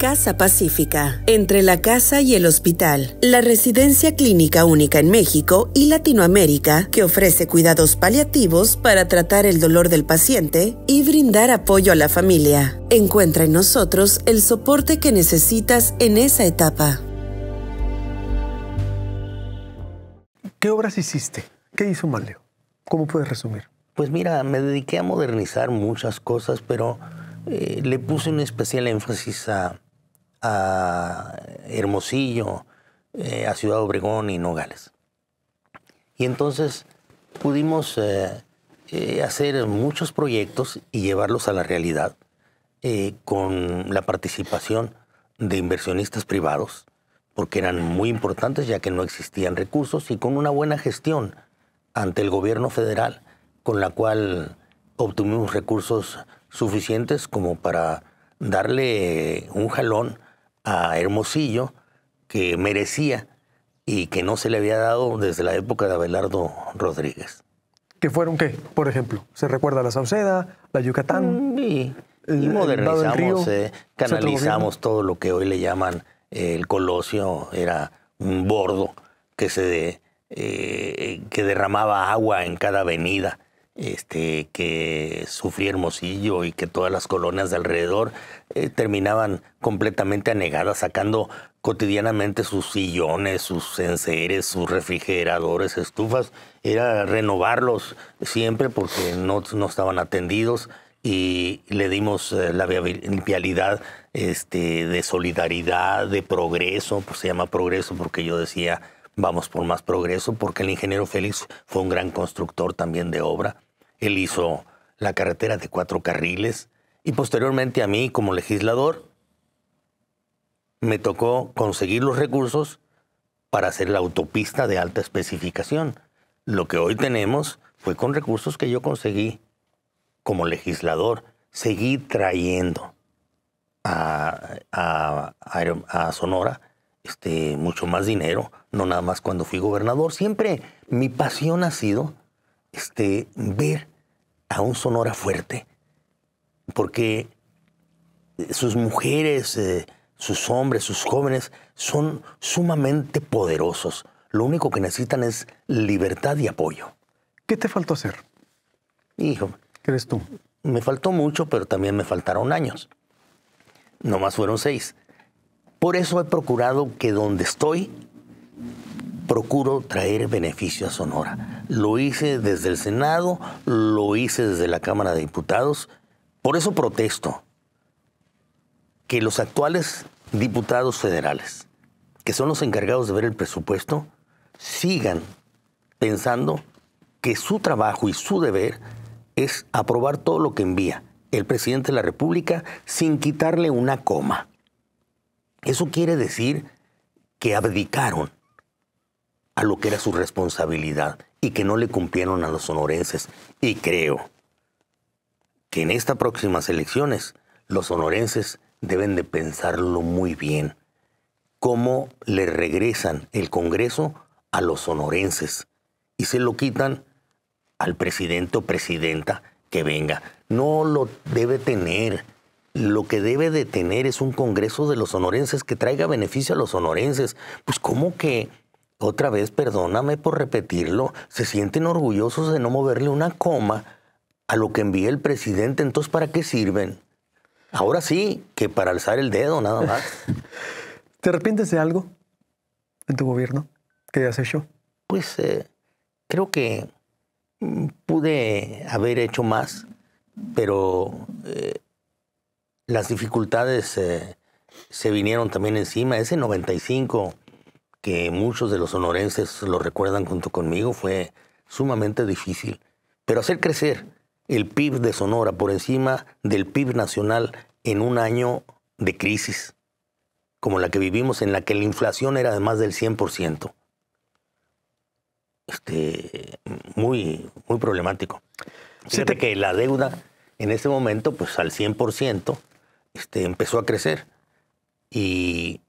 Casa Pacífica, entre la casa y el hospital, la residencia clínica única en México y Latinoamérica que ofrece cuidados paliativos para tratar el dolor del paciente y brindar apoyo a la familia. Encuentra en nosotros el soporte que necesitas en esa etapa. ¿Qué obras hiciste? ¿Qué hizo Manlio? ¿Cómo puedes resumir? Pues mira, me dediqué a modernizar muchas cosas, pero eh, le puse un especial énfasis a, a Hermosillo, eh, a Ciudad Obregón y Nogales. Y entonces pudimos eh, eh, hacer muchos proyectos y llevarlos a la realidad con la participación de inversionistas privados, porque eran muy importantes ya que no existían recursos y con una buena gestión ante el gobierno federal, con la cual obtuvimos recursos suficientes como para darle un jalón a Hermosillo que merecía y que no se le había dado desde la época de Abelardo Rodríguez. ¿Qué fueron qué, por ejemplo? ¿Se recuerda la Sauceda, la Yucatán? Mm, y, modernizamos, eh, canalizamos todo lo que hoy le llaman el Colosio, era un bordo que se... Eh, eh, que derramaba agua en cada avenida este, que sufría Hermosillo y que todas las colonias de alrededor eh, terminaban completamente anegadas, sacando cotidianamente sus sillones, sus enseres, sus refrigeradores, estufas. Era renovarlos siempre porque no, estaban atendidos y le dimos eh, la vialidad este, de solidaridad, de progreso, pues se llama progreso porque yo decía vamos por más progreso, porque el ingeniero Félix fue un gran constructor también de obra, él hizo la carretera de cuatro carriles y posteriormente a mí como legislador me tocó conseguir los recursos para hacer la autopista de alta especificación. Lo que hoy tenemos fue con recursos que yo conseguí como legislador. Seguí trayendo a, Sonora este, mucho más dinero, no nada más cuando fui gobernador. Siempre mi pasión ha sido este, ver a un Sonora fuerte, porque sus mujeres, eh, sus hombres, sus jóvenes son sumamente poderosos. Lo único que necesitan es libertad y apoyo. ¿Qué te faltó hacer? Hijo. ¿Qué eres tú? Me faltó mucho, pero también me faltaron años. Nomás fueron seis. Por eso he procurado que donde estoy, procuro traer beneficio a Sonora lo hice desde el Senado, lo hice desde la Cámara de Diputados. Por eso protesto que los actuales diputados federales, que son los encargados de ver el presupuesto, sigan pensando que su trabajo y su deber es aprobar todo lo que envía el presidente de la República sin quitarle una coma. Eso quiere decir que abdicaron a lo que era su responsabilidad y que no le cumplieron a los sonorenses. Y creo que en estas próximas elecciones los sonorenses deben de pensarlo muy bien. ¿Cómo le regresan el Congreso a los sonorenses? Y se lo quitan al presidente o presidenta que venga. No lo debe tener. Lo que debe de tener es un Congreso de los sonorenses que traiga beneficio a los sonorenses. Pues ¿cómo que otra vez, perdóname por repetirlo, se sienten orgullosos de no moverle una coma a lo que envía el presidente, entonces ¿para qué sirven? Ahora sí, que para alzar el dedo nada más. ¿Te arrepientes de algo en tu gobierno que has hecho? Pues eh, creo que mm, pude haber hecho más, pero eh, las dificultades eh, se vinieron también encima. Ese 95 que muchos de los sonorenses lo recuerdan junto conmigo, fue sumamente difícil. Pero hacer crecer el PIB de Sonora por encima del PIB nacional en un año de crisis, como la que vivimos, en la que la inflación era de más del 100%, este, muy, muy problemático. Fíjate que la deuda en ese momento, pues al 100%, este, empezó a crecer. Y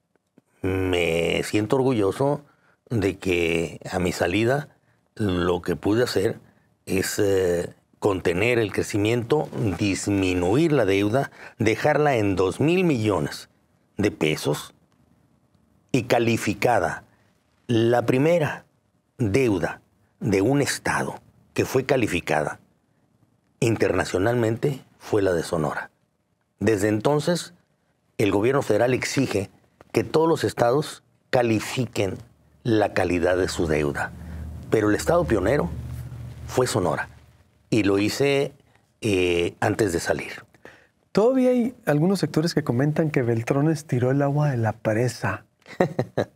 me siento orgulloso de que a mi salida lo que pude hacer es eh, contener el crecimiento, disminuir la deuda, dejarla en 2 mil millones de pesos y calificada la primera deuda de un Estado que fue calificada internacionalmente fue la de Sonora. Desde entonces, el gobierno federal exige que todos los estados califiquen la calidad de su deuda. Pero el estado pionero fue Sonora y lo hice eh, antes de salir. Todavía hay algunos sectores que comentan que Beltrones tiró el agua de la presa. a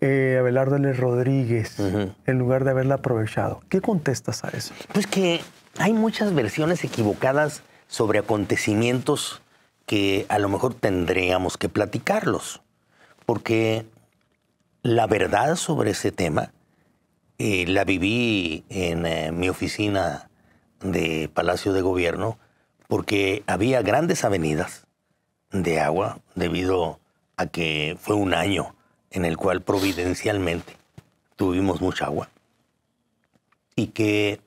eh, Abelardo Rodríguez, en lugar de haberla aprovechado. ¿Qué contestas a eso? Pues que hay muchas versiones equivocadas sobre acontecimientos que a lo mejor tendríamos que platicarlos porque la verdad sobre ese tema eh, la viví en eh, mi oficina de Palacio de Gobierno, porque había grandes avenidas de agua debido a que fue un año en el cual providencialmente tuvimos mucha agua y que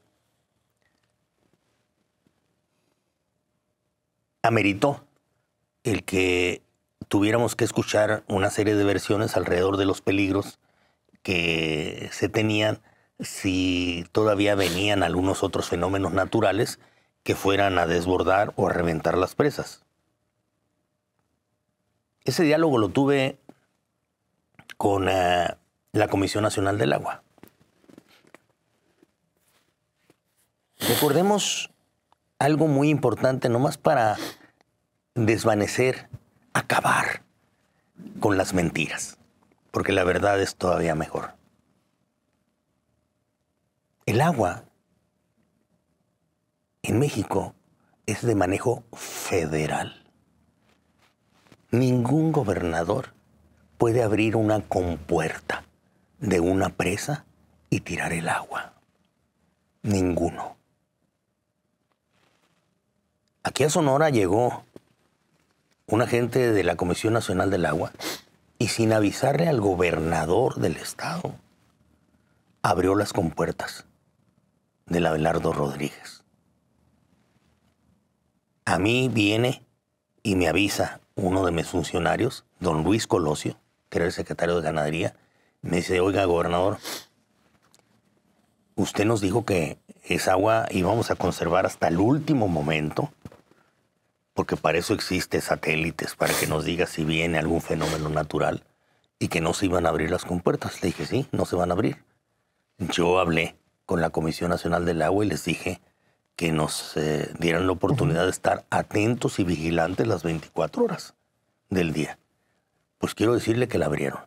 ameritó el que tuviéramos que escuchar una serie de versiones alrededor de los peligros que se tenían si todavía venían algunos otros fenómenos naturales que fueran a desbordar o a reventar las presas. Ese diálogo lo tuve con eh, la Comisión Nacional del Agua. Recordemos algo muy importante, nomás para desvanecer acabar con las mentiras, porque la verdad es todavía mejor. El agua en México es de manejo federal. Ningún gobernador puede abrir una compuerta de una presa y tirar el agua. Ninguno. Aquí a Sonora llegó un agente de la Comisión Nacional del Agua y sin avisarle al gobernador del estado, abrió las compuertas del Abelardo Rodríguez. A mí viene y me avisa uno de mis funcionarios, don Luis Colosio, que era el secretario de Ganadería, me dice, oiga, gobernador, usted nos dijo que esa agua íbamos a conservar hasta el último momento porque para eso existen satélites, para que nos diga si viene algún fenómeno natural y que no se iban a abrir las compuertas. Le dije, sí, no se van a abrir. Yo hablé con la Comisión Nacional del Agua y les dije que nos eh, dieran la oportunidad de estar atentos y vigilantes las 24 horas del día. Pues quiero decirle que la abrieron.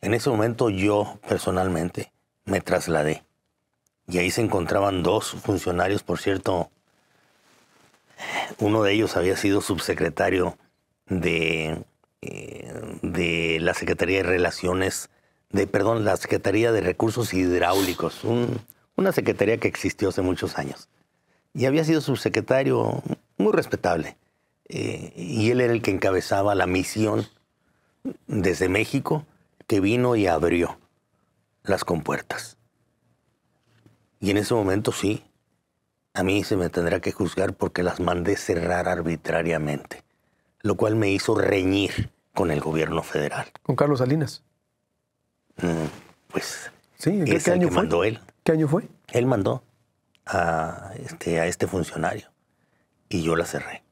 En ese momento yo personalmente me trasladé y ahí se encontraban dos funcionarios, por cierto, uno de ellos había sido subsecretario de, eh, de la Secretaría de Relaciones, de, perdón, la Secretaría de Recursos Hidráulicos, una secretaría que existió hace muchos años. Y había sido subsecretario muy respetable. Eh, y él era el que encabezaba la misión desde México que vino y abrió las compuertas. Y en ese momento sí, a mí se me tendrá que juzgar porque las mandé cerrar arbitrariamente, lo cual me hizo reñir con el gobierno federal. ¿Con Carlos Salinas? Mm, pues. Sí, es el año que mandó él. ¿Qué año fue? Él mandó a este, a este funcionario y yo la cerré.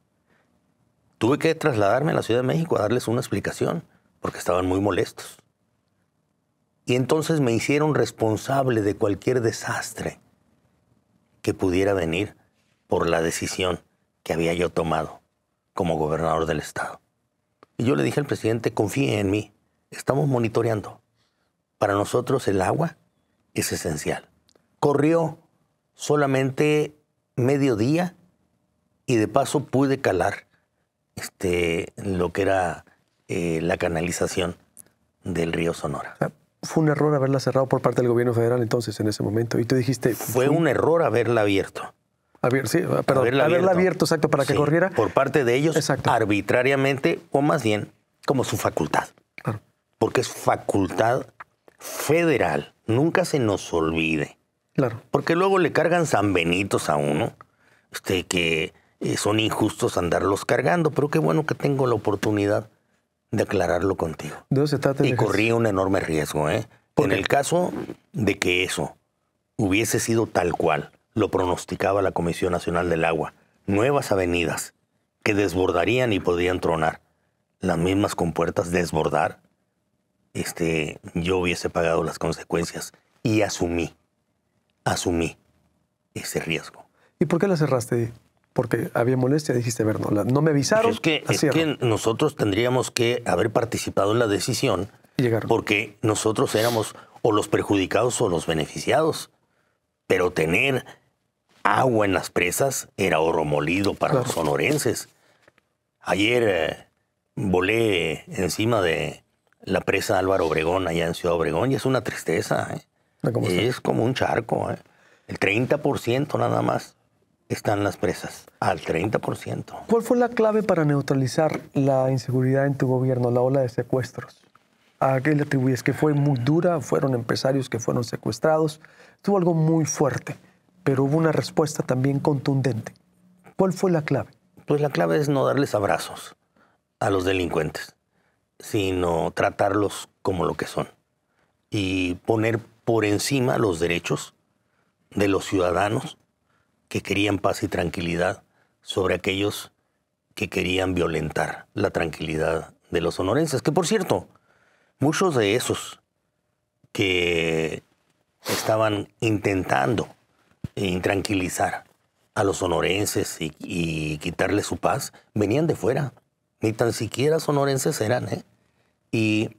Tuve que trasladarme a la Ciudad de México a darles una explicación porque estaban muy molestos. Y entonces me hicieron responsable de cualquier desastre que pudiera venir por la decisión que había yo tomado como gobernador del estado. Y yo le dije al presidente, confíe en mí, estamos monitoreando. Para nosotros el agua es esencial. Corrió solamente medio día y de paso pude calar este, lo que era eh, la canalización del río Sonora fue un error haberla cerrado por parte del gobierno federal entonces, en ese momento. Y tú dijiste... Fue un error haberla abierto. sí, ah, perdón, haberla, abierto. exacto, para que corriera. Por parte de ellos, arbitrariamente, o más bien como su facultad. Claro. Porque es facultad federal. Nunca se nos olvide. Claro. Porque luego le cargan sanbenitos a uno, este, que eh, son injustos andarlos cargando, pero qué bueno que tengo la oportunidad declararlo contigo. y corría un enorme riesgo. ¿eh? En el caso de que eso hubiese sido tal cual lo pronosticaba la Comisión Nacional del Agua, nuevas avenidas que desbordarían y podían tronar, las mismas compuertas desbordar, este, yo hubiese pagado las consecuencias y asumí, asumí ese riesgo. ¿Y por qué la cerraste? porque había molestia, dijiste, Bernola. no, me avisaron. es, que, nosotros tendríamos que haber participado en la decisión porque nosotros éramos o los perjudicados o los beneficiados. Pero tener agua en las presas era oro molido para los sonorenses. Ayer eh, volé encima de la presa Álvaro Obregón allá en Ciudad Obregón y es una tristeza. ¿eh? Ah, es como un charco. ¿eh? El 30% nada más están las presas, al 30%. ¿Cuál fue la clave para neutralizar la inseguridad en tu gobierno, la ola de secuestros? ¿A qué le atribuyes? ¿Que fue muy dura? ¿Fueron empresarios que fueron secuestrados? Tuvo algo muy fuerte, pero hubo una respuesta también contundente. ¿Cuál fue la clave? Pues la clave es no darles abrazos a los delincuentes, sino tratarlos como lo que son y poner por encima los derechos de los ciudadanos que querían paz y tranquilidad sobre aquellos que querían violentar la tranquilidad de los sonorenses. Que por cierto, muchos de esos que estaban intentando intranquilizar a los sonorenses y, quitarle su paz venían de fuera. Ni tan siquiera sonorenses eran. ¿eh? Y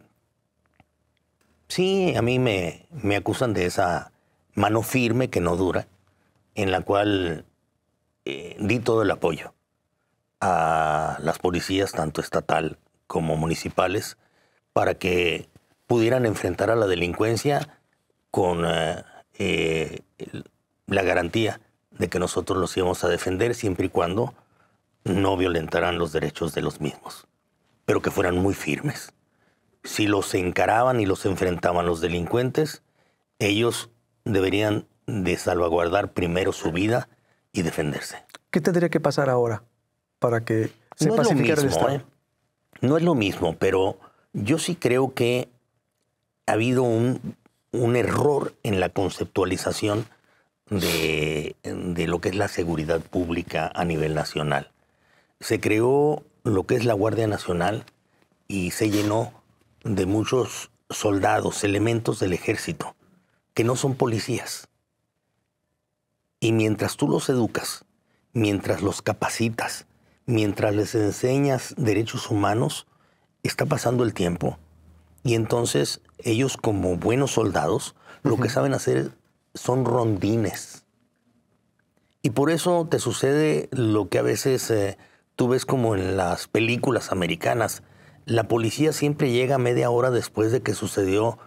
sí, a mí me, me acusan de esa mano firme que no dura en la cual eh, di todo el apoyo a las policías, tanto estatal como municipales, para que pudieran enfrentar a la delincuencia con eh, eh, la garantía de que nosotros los íbamos a defender siempre y cuando no violentaran los derechos de los mismos, pero que fueran muy firmes. Si los encaraban y los enfrentaban los delincuentes, ellos deberían de salvaguardar primero su vida y defenderse. ¿Qué tendría que pasar ahora para que se no es lo mismo, ¿eh? No es lo mismo, pero yo sí creo que ha habido un, error en la conceptualización de lo que es la seguridad pública a nivel nacional. Se creó lo que es la Guardia Nacional y se llenó de muchos soldados, elementos del ejército, que no son policías. Y mientras tú los educas, mientras los capacitas, mientras les enseñas derechos humanos, está pasando el tiempo. Y entonces ellos como buenos soldados, lo que saben hacer son rondines. Y por eso te sucede lo que a veces eh, tú ves como en las películas americanas. La policía siempre llega media hora después de que sucedió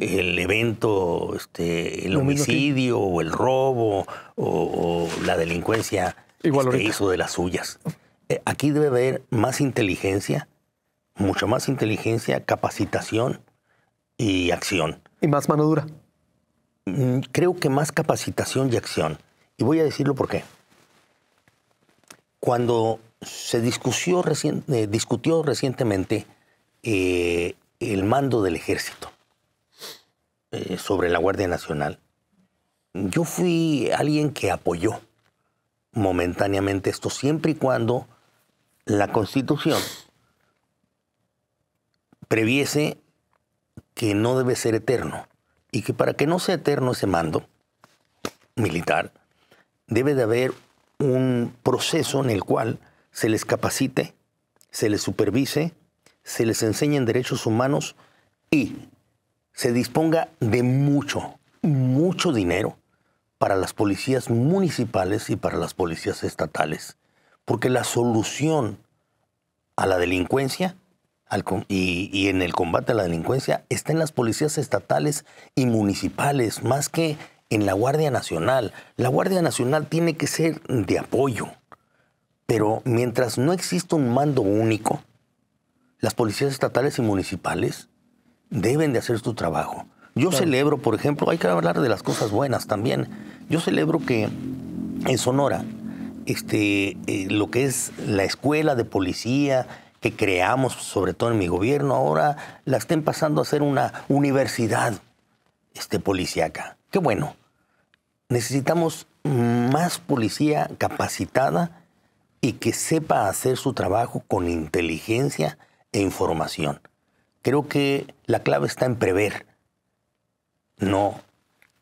el evento, este, el homicidio o el robo o, la delincuencia que hizo de las suyas. Eh, aquí debe haber más inteligencia, mucho más inteligencia, capacitación y acción. Y más mano dura. Mm, creo que más capacitación y acción. Y voy a decirlo por qué. Cuando se eh, discutió, recientemente eh, el mando del ejército, eh, sobre la Guardia Nacional, yo fui alguien que apoyó momentáneamente esto, siempre y cuando la Constitución previese que no debe ser eterno y que para que no sea eterno ese mando militar, debe de haber un proceso en el cual se les capacite, se les supervise, se les enseñen derechos humanos y se disponga de mucho, mucho dinero para las policías municipales y para las policías estatales, porque la solución a la delincuencia y, y, en el combate a la delincuencia está en las policías estatales y municipales, más que en la Guardia Nacional. La Guardia Nacional tiene que ser de apoyo, pero mientras no exista un mando único, las policías estatales y municipales deben de hacer su trabajo. Yo celebro, por ejemplo, hay que hablar de las cosas buenas también. Yo celebro que en Sonora, este, eh, lo que es la escuela de policía que creamos, sobre todo en mi gobierno, ahora la estén pasando a ser una universidad este, policíaca. Qué bueno. Necesitamos más policía capacitada y que sepa hacer su trabajo con inteligencia e información creo que la clave está en prever, no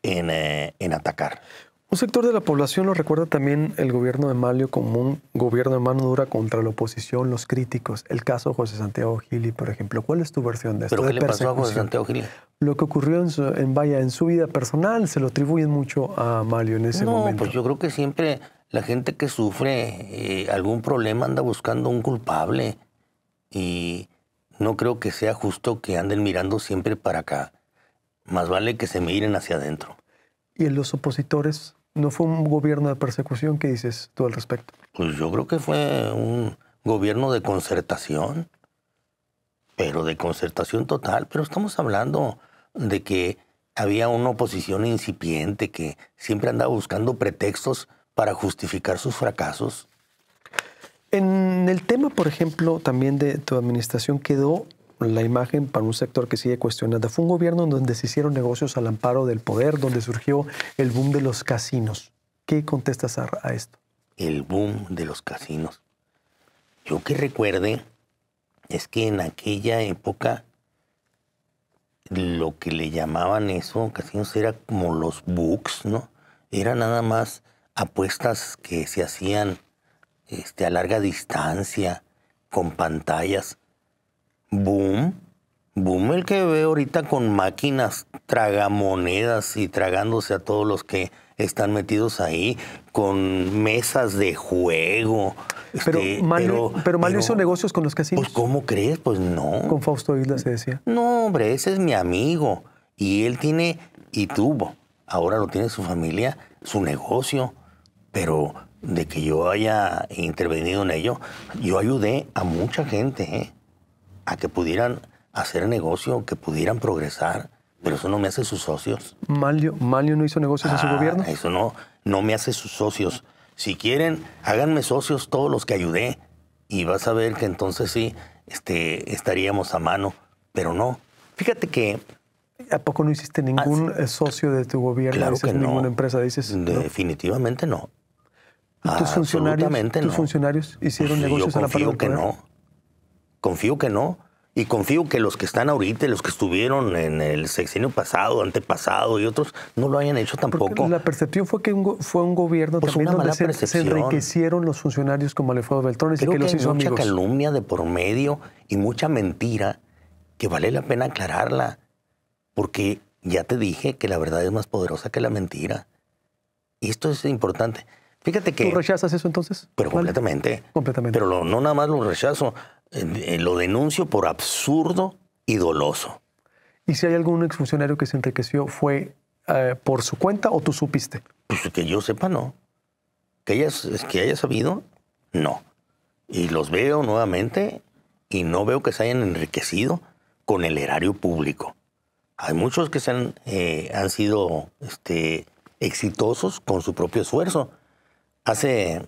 eh, en, atacar. Un sector de la población lo recuerda también el gobierno de Malio como un gobierno de mano dura contra la oposición, los críticos. El caso de José Santiago Gili, por ejemplo. ¿Cuál es tu versión de esto? qué le pasó a José Santiago Gili? Lo que ocurrió en, su, en, vaya, en su vida personal se lo atribuyen mucho a Malio en ese no, momento. Pues yo creo que siempre la gente que sufre eh, algún problema anda buscando un culpable. Y no creo que sea justo que anden mirando siempre para acá. Más vale que se miren hacia adentro. ¿Y en los opositores? ¿No fue un gobierno de persecución? que dices tú al respecto? Pues yo creo que fue un gobierno de concertación, pero de concertación total. Pero estamos hablando de que había una oposición incipiente que siempre andaba buscando pretextos para justificar sus fracasos. En el tema, por ejemplo, también de tu administración quedó la imagen para un sector que sigue cuestionada. Fue un gobierno en donde se hicieron negocios al amparo del poder, donde surgió el boom de los casinos. ¿Qué contestas a, a esto? El boom de los casinos. Yo que recuerde es que en aquella época lo que le llamaban eso, casinos, era como los books, ¿no? Era nada más apuestas que se hacían este, a larga distancia, con pantallas. Boom, boom el que ve ahorita con máquinas tragamonedas y tragándose a todos los que están metidos ahí, con mesas de juego. Este, pero, hizo negocios con los casinos. Pues, ¿cómo crees? Pues no. Con Fausto Isla se decía. No, hombre, ese es mi amigo. Y él tiene, y tuvo, ahora lo tiene su familia, su negocio. Pero de que yo haya intervenido en ello, yo ayudé a mucha gente ¿eh? a que pudieran hacer negocio, que pudieran progresar, pero eso no me hace sus socios. ¿Malio, Malio no hizo negocios en su ah, gobierno? Eso no, no me hace sus socios. Si quieren, háganme socios todos los que ayudé y vas a ver que entonces sí este, estaríamos a mano, pero no. Fíjate que ¿A poco no hiciste ningún ah, eh, socio de tu gobierno? Claro no. ¿Ninguna empresa? Dices, Definitivamente no. ¿Y tus, ah, funcionarios, hicieron negocios a la par del que no. Confío que no. Y confío que los que están ahorita, los que estuvieron en el sexenio pasado, antepasado y otros, no lo hayan hecho tampoco. la percepción fue que fue un gobierno pues también donde se, enriquecieron los funcionarios como Alejandro Beltrones y que, que los hizo mucha calumnia de por medio y mucha mentira que vale la pena aclararla. Porque ya te dije que la verdad es más poderosa que la mentira. Y esto es importante. Fíjate que... ¿Tú rechazas eso entonces? Pero completamente. Completamente. Pero no nada más lo rechazo, eh, eh, lo denuncio por absurdo y doloso. ¿Y si hay algún exfuncionario que se enriqueció, fue eh, por su cuenta o tú supiste? Pues que yo sepa, no. Que haya, que haya sabido, no. Y los veo nuevamente y no veo que se hayan enriquecido con el erario público. Hay muchos que se han, han sido este, exitosos con su propio esfuerzo Hace...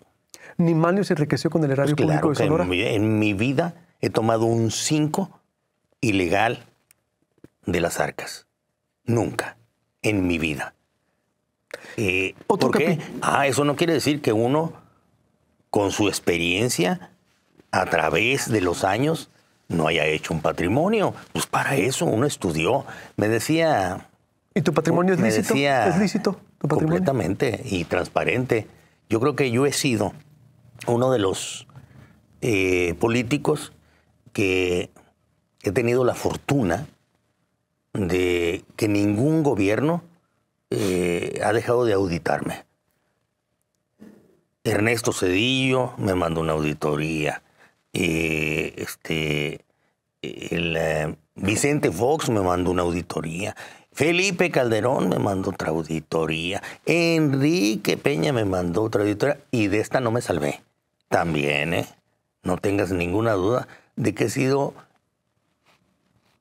Ni Manlio se enriqueció con el erario pues público de Sonora. En mi, vida he tomado un 5 ilegal de las arcas. Nunca. En mi vida. Eh, ¿Por qué? Ah, eso no quiere decir que uno, con su experiencia, a través de los años, no haya hecho un patrimonio. Pues para eso uno estudió. Me decía... ¿Y tu patrimonio es lícito? ¿Es lícito Completamente y transparente. Yo creo que yo he sido uno de los eh, políticos que he tenido la fortuna de que ningún gobierno eh, ha dejado de auditarme. Ernesto Cedillo me mandó una auditoría. Eh, este, el, Vicente Fox me mandó una auditoría. Felipe Calderón me mandó otra auditoría. Enrique Peña me mandó otra auditoría. Y de esta no me salvé. También, ¿eh? No tengas ninguna duda de que he sido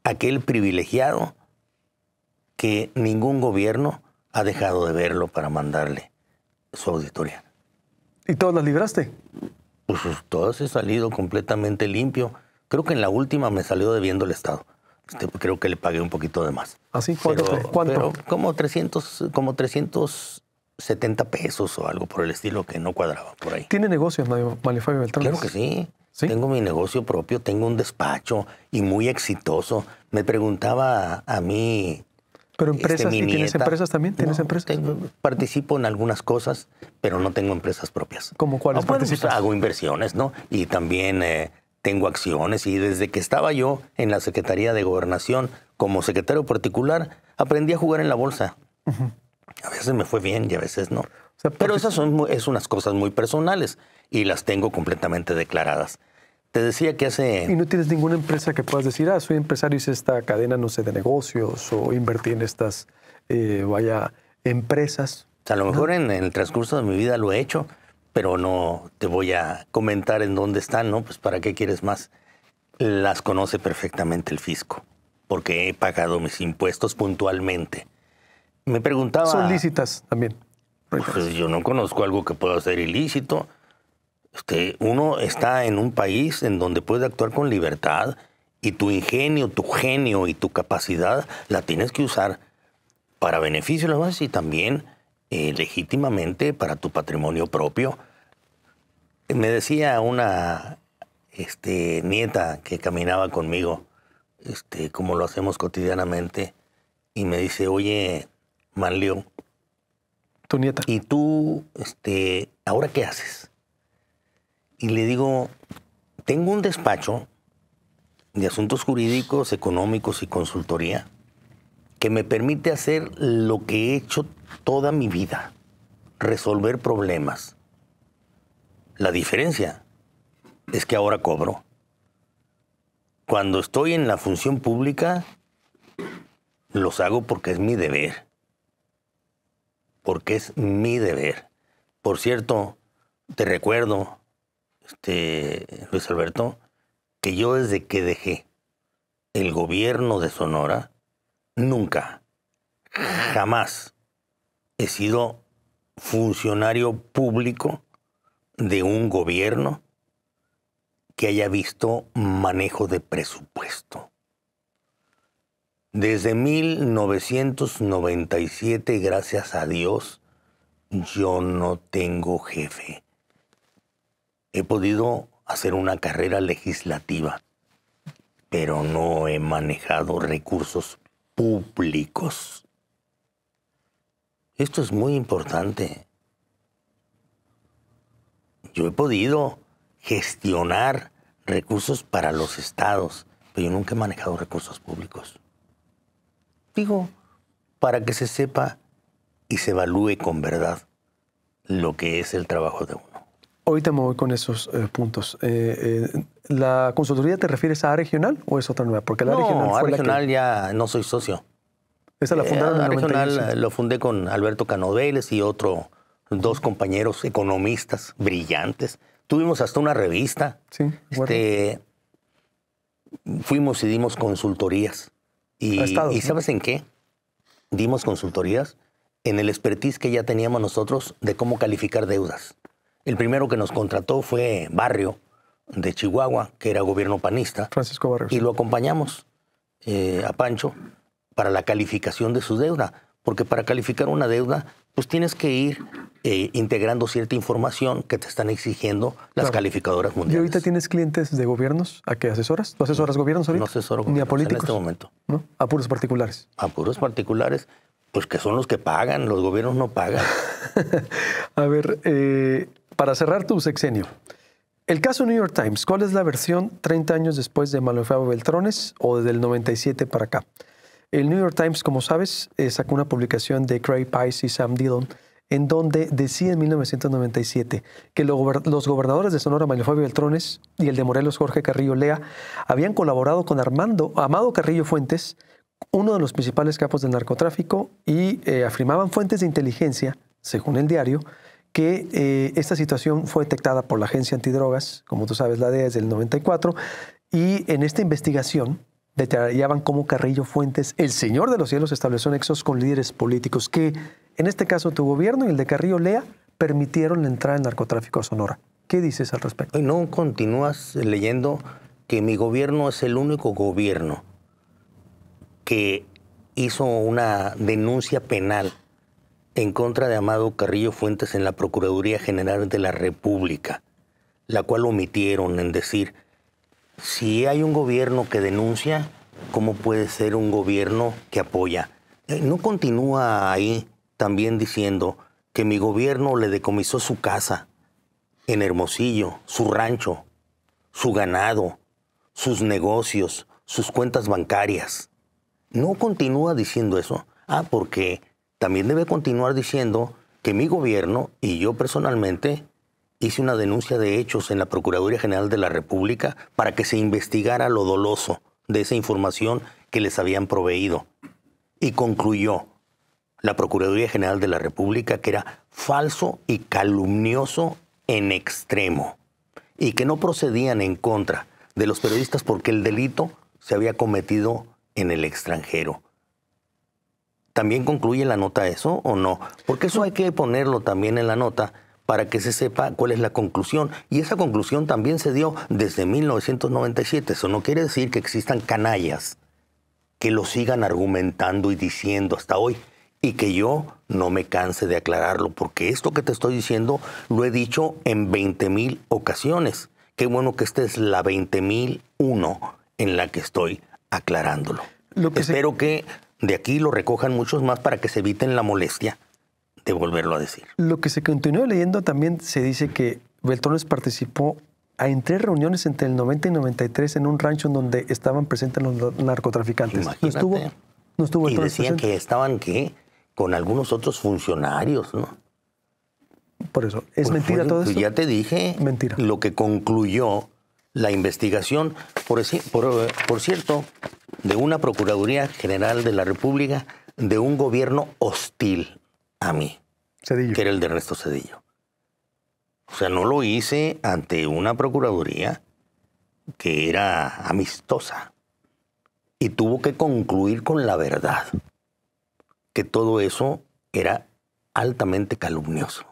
aquel privilegiado que ningún gobierno ha dejado de verlo para mandarle su auditoría. ¿Y todas las libraste? Pues, pues todas he salido completamente limpio. Creo que en la última me salió debiendo el Estado creo que le pagué un poquito de más. ¿Así? ¿Ah, ¿Cuánto? ¿cuánto? como, 300, como 370 pesos o algo por el estilo que no cuadraba por ahí. ¿Tiene negocios, Mario Fabio Beltrán? Claro que sí. Tengo mi negocio propio, tengo un despacho y muy exitoso. Me preguntaba a, mí... ¿Pero este, empresas? tienes empresas también? ¿Tienes empresas? participo en algunas cosas, pero no tengo empresas propias. ¿Cómo cuáles ah, pues, hago inversiones, ¿no? Y también... Eh, tengo acciones y desde que estaba yo en la Secretaría de Gobernación como secretario particular, aprendí a jugar en la bolsa. A veces me fue bien y a veces no. Pero esas son es unas cosas muy personales y las tengo completamente declaradas. Te decía que hace... Y no tienes ninguna empresa que puedas decir, ah, soy empresario, hice esta cadena, no sé, de negocios o invertí en estas, eh, vaya, empresas. O sea, a lo mejor en el transcurso de mi vida lo he hecho, pero no te voy a comentar en dónde están, ¿no? Pues para qué quieres más. Las conoce perfectamente el fisco, porque he pagado mis impuestos puntualmente. Me preguntaba... Son lícitas también. Pues yo no conozco algo que pueda ser ilícito. Este, uno está en un país en donde puede actuar con libertad y tu ingenio, tu genio y tu capacidad la tienes que usar para beneficio de los y también eh, legítimamente para tu patrimonio propio. Me decía una este, nieta que caminaba conmigo, este, como lo hacemos cotidianamente, y me dice, oye, Manlio. Tu nieta. ¿Y tú, este, ahora qué haces? Y le digo, tengo un despacho de asuntos jurídicos, económicos y consultoría que me permite hacer lo que he hecho toda mi vida, resolver problemas. La diferencia es que ahora cobro. Cuando estoy en la función pública, los hago porque es mi deber. Porque es mi deber. Por cierto, te recuerdo, este, Luis Alberto, que yo desde que dejé el gobierno de Sonora, Nunca, jamás he sido funcionario público de un gobierno que haya visto manejo de presupuesto. Desde 1997, gracias a Dios, yo no tengo jefe. He podido hacer una carrera legislativa, pero no he manejado recursos públicos. Esto es muy importante. Yo he podido gestionar recursos para los estados, pero yo nunca he manejado recursos públicos. Digo, para que se sepa y se evalúe con verdad lo que es el trabajo de uno. Ahorita me voy con esos eh, puntos. Eh, eh, ¿La consultoría te refieres a regional o es otra nueva? Porque la no, regional No, A regional ya no soy socio. Esa la eh, fundaron regional eh, lo fundé con Alberto Canoveles y otro, dos compañeros economistas brillantes. Tuvimos hasta una revista. Sí, este, fuimos y dimos consultorías. Y, y ¿sabes en qué? Dimos consultorías en el expertise que ya teníamos nosotros de cómo calificar deudas. El primero que nos contrató fue Barrio, de Chihuahua, que era gobierno panista. Francisco Barrios. Y lo acompañamos eh, a Pancho para la calificación de su deuda, porque para calificar una deuda, pues tienes que ir eh, integrando cierta información que te están exigiendo las calificadoras mundiales. ¿Y ahorita tienes clientes de gobiernos a qué asesoras? ¿Tú asesoras gobiernos ahorita? No asesoro ni a políticos. En este momento. ¿No? A particulares. apuros particulares, pues que son los que pagan, los gobiernos no pagan. a ver, eh, para cerrar tu sexenio, el caso New York Times, ¿cuál es la versión 30 años después de Manuel Fabio Beltrones o desde el 97 para acá? El New York Times, como sabes, eh, sacó una publicación de Craig Pice y Sam Dillon en donde decía en 1997 que los gobernadores de Sonora, Manuel Fabio Beltrones y el de Morelos, Jorge Carrillo Lea, habían colaborado con Armando, Amado Carrillo Fuentes, uno de los principales capos del narcotráfico, y eh, afirmaban fuentes de inteligencia, según el diario, que eh, esta situación fue detectada por la Agencia Antidrogas, como tú sabes, la DEA es del 94, y en esta investigación detallaban cómo Carrillo Fuentes, el Señor de los Cielos, estableció nexos con líderes políticos que, en este caso tu gobierno y el de Carrillo Lea, permitieron la entrada en narcotráfico a Sonora. ¿Qué dices al respecto? No continúas leyendo que mi gobierno es el único gobierno que hizo una denuncia penal en contra de Amado Carrillo Fuentes en la Procuraduría General de la República, la cual omitieron en decir, si hay un gobierno que denuncia, ¿cómo puede ser un gobierno que apoya? Eh, no continúa ahí también diciendo que mi gobierno le decomisó su casa en Hermosillo, su rancho, su ganado, sus negocios, sus cuentas bancarias. No continúa diciendo eso. Ah, porque también debe continuar diciendo que mi gobierno y yo personalmente hice una denuncia de hechos en la Procuraduría General de la República para que se investigara lo doloso de esa información que les habían proveído. Y concluyó la Procuraduría General de la República que era falso y calumnioso en extremo y que no procedían en contra de los periodistas porque el delito se había cometido en el extranjero. ¿También concluye la nota eso o no? Porque eso hay que ponerlo también en la nota para que se sepa cuál es la conclusión. Y esa conclusión también se dio desde 1997. Eso no quiere decir que existan canallas que lo sigan argumentando y diciendo hasta hoy. Y que yo no me canse de aclararlo, porque esto que te estoy diciendo lo he dicho en 20.000 ocasiones. Qué bueno que esta es la 20.001 en la que estoy aclarándolo. Espero que de aquí lo recojan muchos más para que se eviten la molestia de volverlo a decir. Lo que se continúa leyendo también se dice que Beltrones participó en tres reuniones entre el 90 y 93 en un rancho en donde estaban presentes los narcotraficantes. Imagínate. No estuvo, no estuvo Y decían que estaban, ¿qué? Con algunos otros funcionarios, ¿no? Por eso, ¿es pues mentira todo eso? Pues ya te dije mentira. lo que concluyó la investigación, por, cierto, de una Procuraduría General de la República de un gobierno hostil a mí, que era el de Ernesto Cedillo. O sea, no lo hice ante una Procuraduría que era amistosa y tuvo que concluir con la verdad, que todo eso era altamente calumnioso.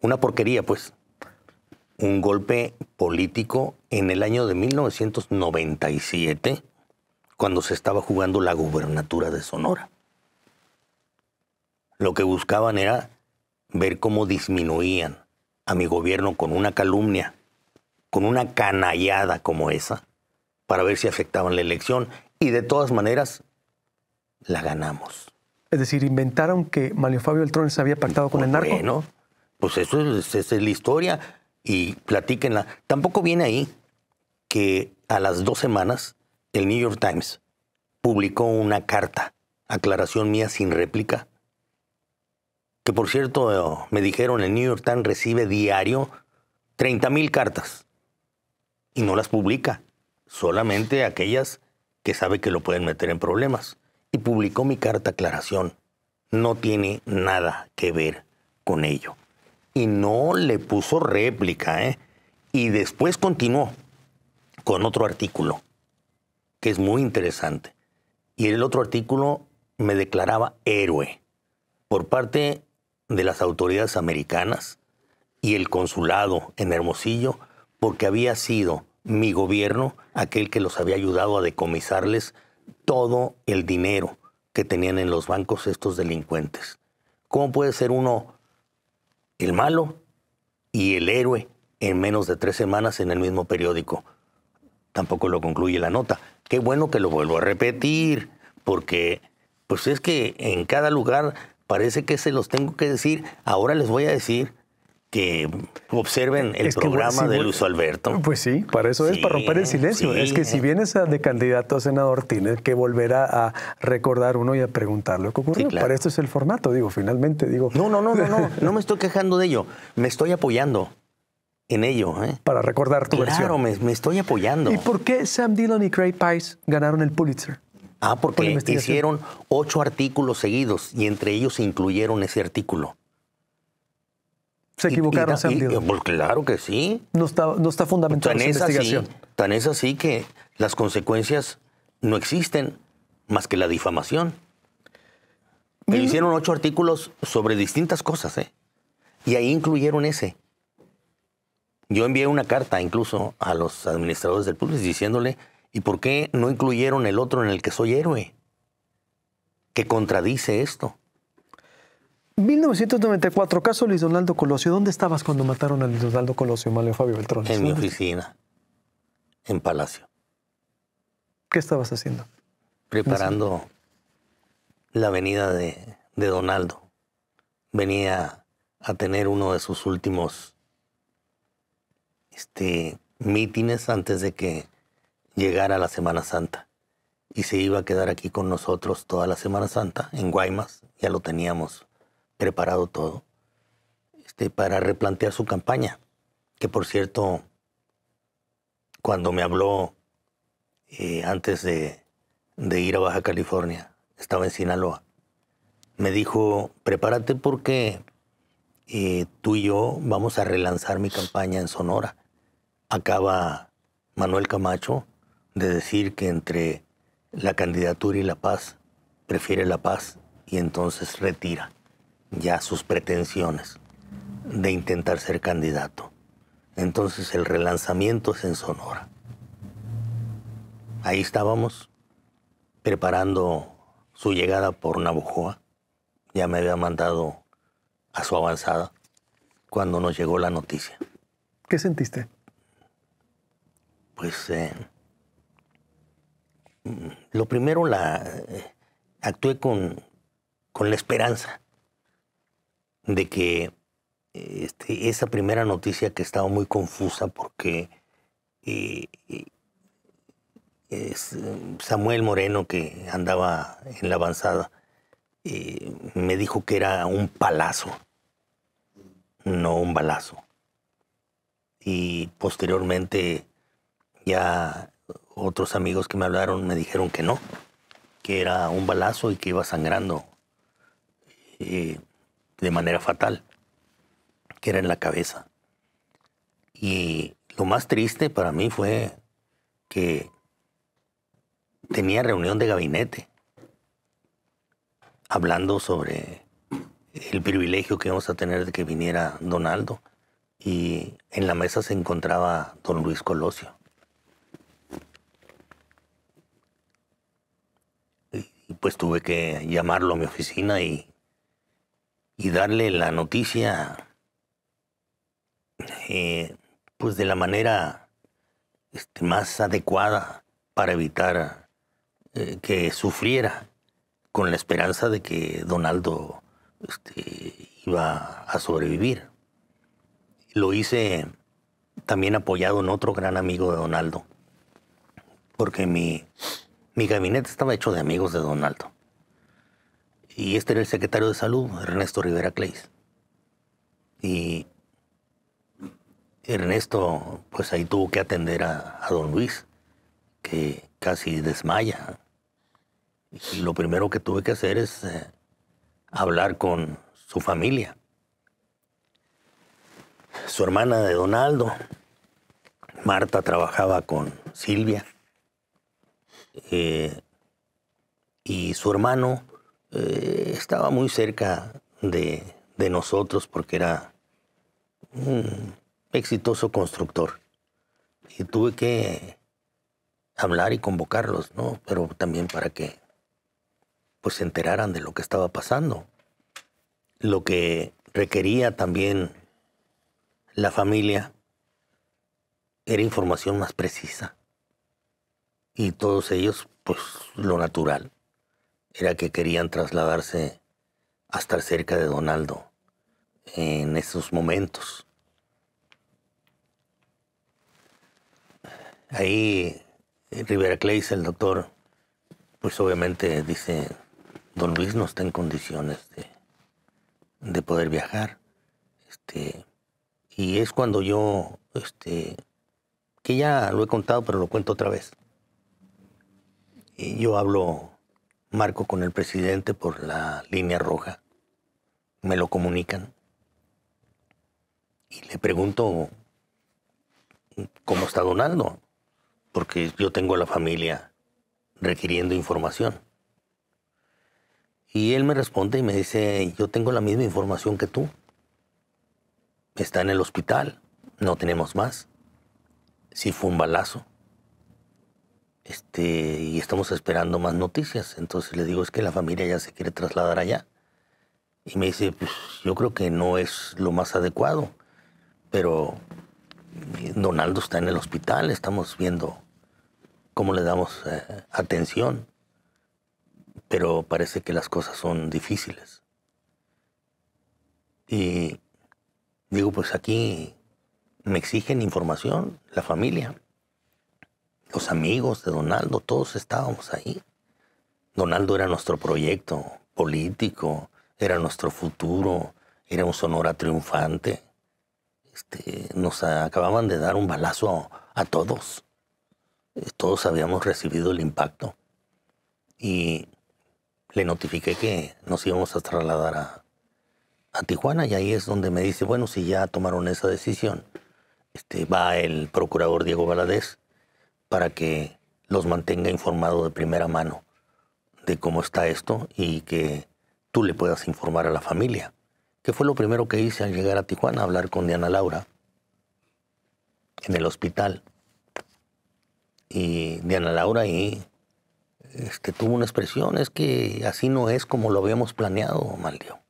Una porquería, pues un golpe político en el año de 1997, cuando se estaba jugando la gubernatura de Sonora. Lo que buscaban era ver cómo disminuían a mi gobierno con una calumnia, con una canallada como esa, para ver si afectaban la elección. Y de todas maneras, la ganamos. Es decir, inventaron que Mario Fabio Beltrón se había pactado con el narco. Bueno, pues eso esa es la historia y platíquenla. Tampoco viene ahí que a las dos semanas el New York Times publicó una carta, aclaración mía sin réplica, que por cierto me dijeron el New York Times recibe diario 30 mil cartas y no las publica, solamente aquellas que sabe que lo pueden meter en problemas. Y publicó mi carta aclaración. No tiene nada que ver con ello y no le puso réplica, ¿eh? Y después continuó con otro artículo, que es muy interesante. Y el otro artículo me declaraba héroe por parte de las autoridades americanas y el consulado en Hermosillo, porque había sido mi gobierno aquel que los había ayudado a decomisarles todo el dinero que tenían en los bancos estos delincuentes. ¿Cómo puede ser uno el malo y el héroe en menos de tres semanas en el mismo periódico. Tampoco lo concluye la nota. Qué bueno que lo vuelvo a repetir, porque pues es que en cada lugar parece que se los tengo que decir. Ahora les voy a decir que observen el programa de Luis Alberto. Pues sí, para eso es, para romper el silencio. Es que si vienes de candidato a senador, tienes que volver a, recordar uno y a preguntar lo ocurrió. Para esto es el formato, digo, finalmente, digo. No, no, no, no, no, no me estoy quejando de ello, me estoy apoyando en ello. ¿eh? Para recordar tu versión. Claro, me, estoy apoyando. ¿Y por qué Sam Dillon y Craig Pice ganaron el Pulitzer? Ah, porque hicieron ocho artículos seguidos y entre ellos se incluyeron ese artículo se equivocaron. se pues claro que sí. No está, no está fundamentado tan esa tan es así que las consecuencias no existen más que la difamación. Me hicieron ocho artículos sobre distintas cosas, ¿eh? Y ahí incluyeron ese. Yo envié una carta incluso a los administradores del público diciéndole, ¿y por qué no incluyeron el otro en el que soy héroe? Que contradice esto. 1994, caso Luis Donaldo Colosio. ¿Dónde estabas cuando mataron a Luis Donaldo Colosio, Mario Fabio Beltrón? En mi oficina, en Palacio. ¿Qué estabas haciendo? Preparando la venida de, Donaldo. Venía a tener uno de sus últimos este, mítines antes de que llegara la Semana Santa. Y se iba a quedar aquí con nosotros toda la Semana Santa, en Guaymas, ya lo teníamos preparado todo este, para replantear su campaña. Que por cierto, cuando me habló eh, antes de, ir a Baja California, estaba en Sinaloa, me dijo, prepárate porque eh, tú y yo vamos a relanzar mi campaña en Sonora. Acaba Manuel Camacho de decir que entre la candidatura y la paz, prefiere la paz y entonces retira ya sus pretensiones de intentar ser candidato. Entonces el relanzamiento es en Sonora. Ahí estábamos preparando su llegada por Nabujoa. Ya me había mandado a su avanzada cuando nos llegó la noticia. ¿Qué sentiste? Pues eh, lo primero la eh, actué con, con la esperanza de que este, esa primera noticia que estaba muy confusa porque eh, eh, Samuel Moreno, que andaba en la avanzada, eh, me dijo que era un palazo, no un balazo. Y posteriormente ya otros amigos que me hablaron me dijeron que no, que era un balazo y que iba sangrando de manera fatal, que era en la cabeza. Y lo más triste para mí fue que tenía reunión de gabinete hablando sobre el privilegio que íbamos a tener de que viniera Donaldo y en la mesa se encontraba don Luis Colosio. Y pues tuve que llamarlo a mi oficina y y darle la noticia eh, pues de la manera este, más adecuada para evitar eh, que sufriera con la esperanza de que Donaldo este, iba a sobrevivir. Lo hice también apoyado en otro gran amigo de Donaldo, porque mi, mi gabinete estaba hecho de amigos de Donaldo. Y este era el secretario de salud, Ernesto Rivera Clays. Y Ernesto, pues ahí tuvo que atender a, don Luis, que casi desmaya. Y lo primero que tuve que hacer es eh, hablar con su familia. Su hermana de Donaldo, Marta trabajaba con Silvia. Eh, y su hermano eh, estaba muy cerca de, nosotros porque era un exitoso constructor. Y tuve que hablar y convocarlos, ¿no? Pero también para que pues se enteraran de lo que estaba pasando. Lo que requería también la familia era información más precisa. Y todos ellos, pues lo natural, era que querían trasladarse a estar cerca de Donaldo en esos momentos. Ahí Rivera Clays, el doctor, pues obviamente dice, don Luis no está en condiciones de, poder viajar. Este, y es cuando yo, este, que ya lo he contado, pero lo cuento otra vez. Y yo hablo marco con el presidente por la línea roja, me lo comunican y le pregunto cómo está Donaldo, porque yo tengo a la familia requiriendo información. Y él me responde y me dice, yo tengo la misma información que tú. Está en el hospital, no tenemos más. Si fue un balazo, este, y estamos esperando más noticias. Entonces le digo, es que la familia ya se quiere trasladar allá. Y me dice, pues yo creo que no es lo más adecuado, pero eh, Donaldo está en el hospital, estamos viendo cómo le damos eh, atención, pero parece que las cosas son difíciles. Y digo, pues aquí me exigen información, la familia los amigos de Donaldo, todos estábamos ahí. Donaldo era nuestro proyecto político, era nuestro futuro, era un Sonora triunfante. Este, nos acababan de dar un balazo a, todos. Eh, todos habíamos recibido el impacto. Y le notifiqué que nos íbamos a trasladar a, Tijuana y ahí es donde me dice, bueno, si ya tomaron esa decisión, este, va el procurador Diego Valadez para que los mantenga informado de primera mano de cómo está esto y que tú le puedas informar a la familia. ¿Qué fue lo primero que hice al llegar a Tijuana? Hablar con Diana Laura en el hospital. Y Diana Laura ahí este, tuvo una expresión, es que así no es como lo habíamos planeado, Maldio.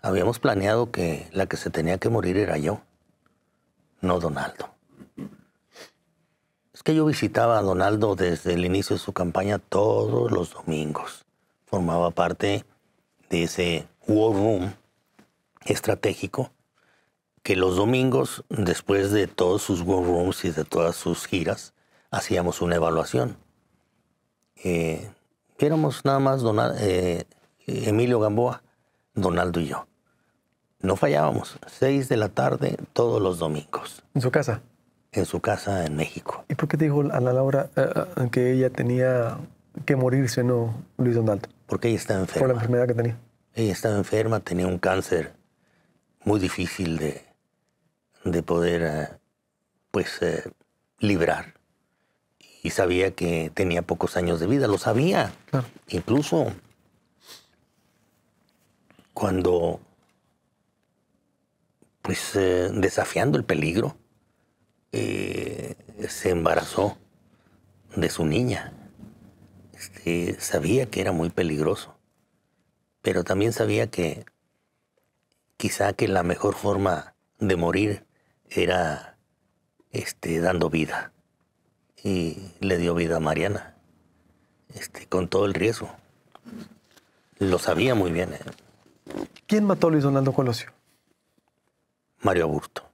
Habíamos planeado que la que se tenía que morir era yo, no Donaldo yo visitaba a Donaldo desde el inicio de su campaña todos los domingos. Formaba parte de ese War Room estratégico que los domingos, después de todos sus War Rooms y de todas sus giras, hacíamos una evaluación. Eh, éramos nada más eh, Emilio Gamboa, Donaldo y yo. No fallábamos, seis de la tarde todos los domingos. ¿En su casa? en su casa en México. ¿Y por qué te dijo a Laura eh, eh, que ella tenía que morirse, no, Luis Donaldo? Porque ella estaba enferma. Por la enfermedad que tenía. Ella estaba enferma, tenía un cáncer muy difícil de, poder, eh, pues, librar. Y sabía que tenía pocos años de vida, lo sabía. Incluso cuando, pues, desafiando el peligro eh, se embarazó de su niña. Este, sabía que era muy peligroso, pero también sabía que quizá que la mejor forma de morir era este, dando vida. Y le dio vida a Mariana, este, con todo el riesgo. Lo sabía muy bien. ¿eh? ¿Quién mató a Luis Donaldo Colosio? Mario Aburto.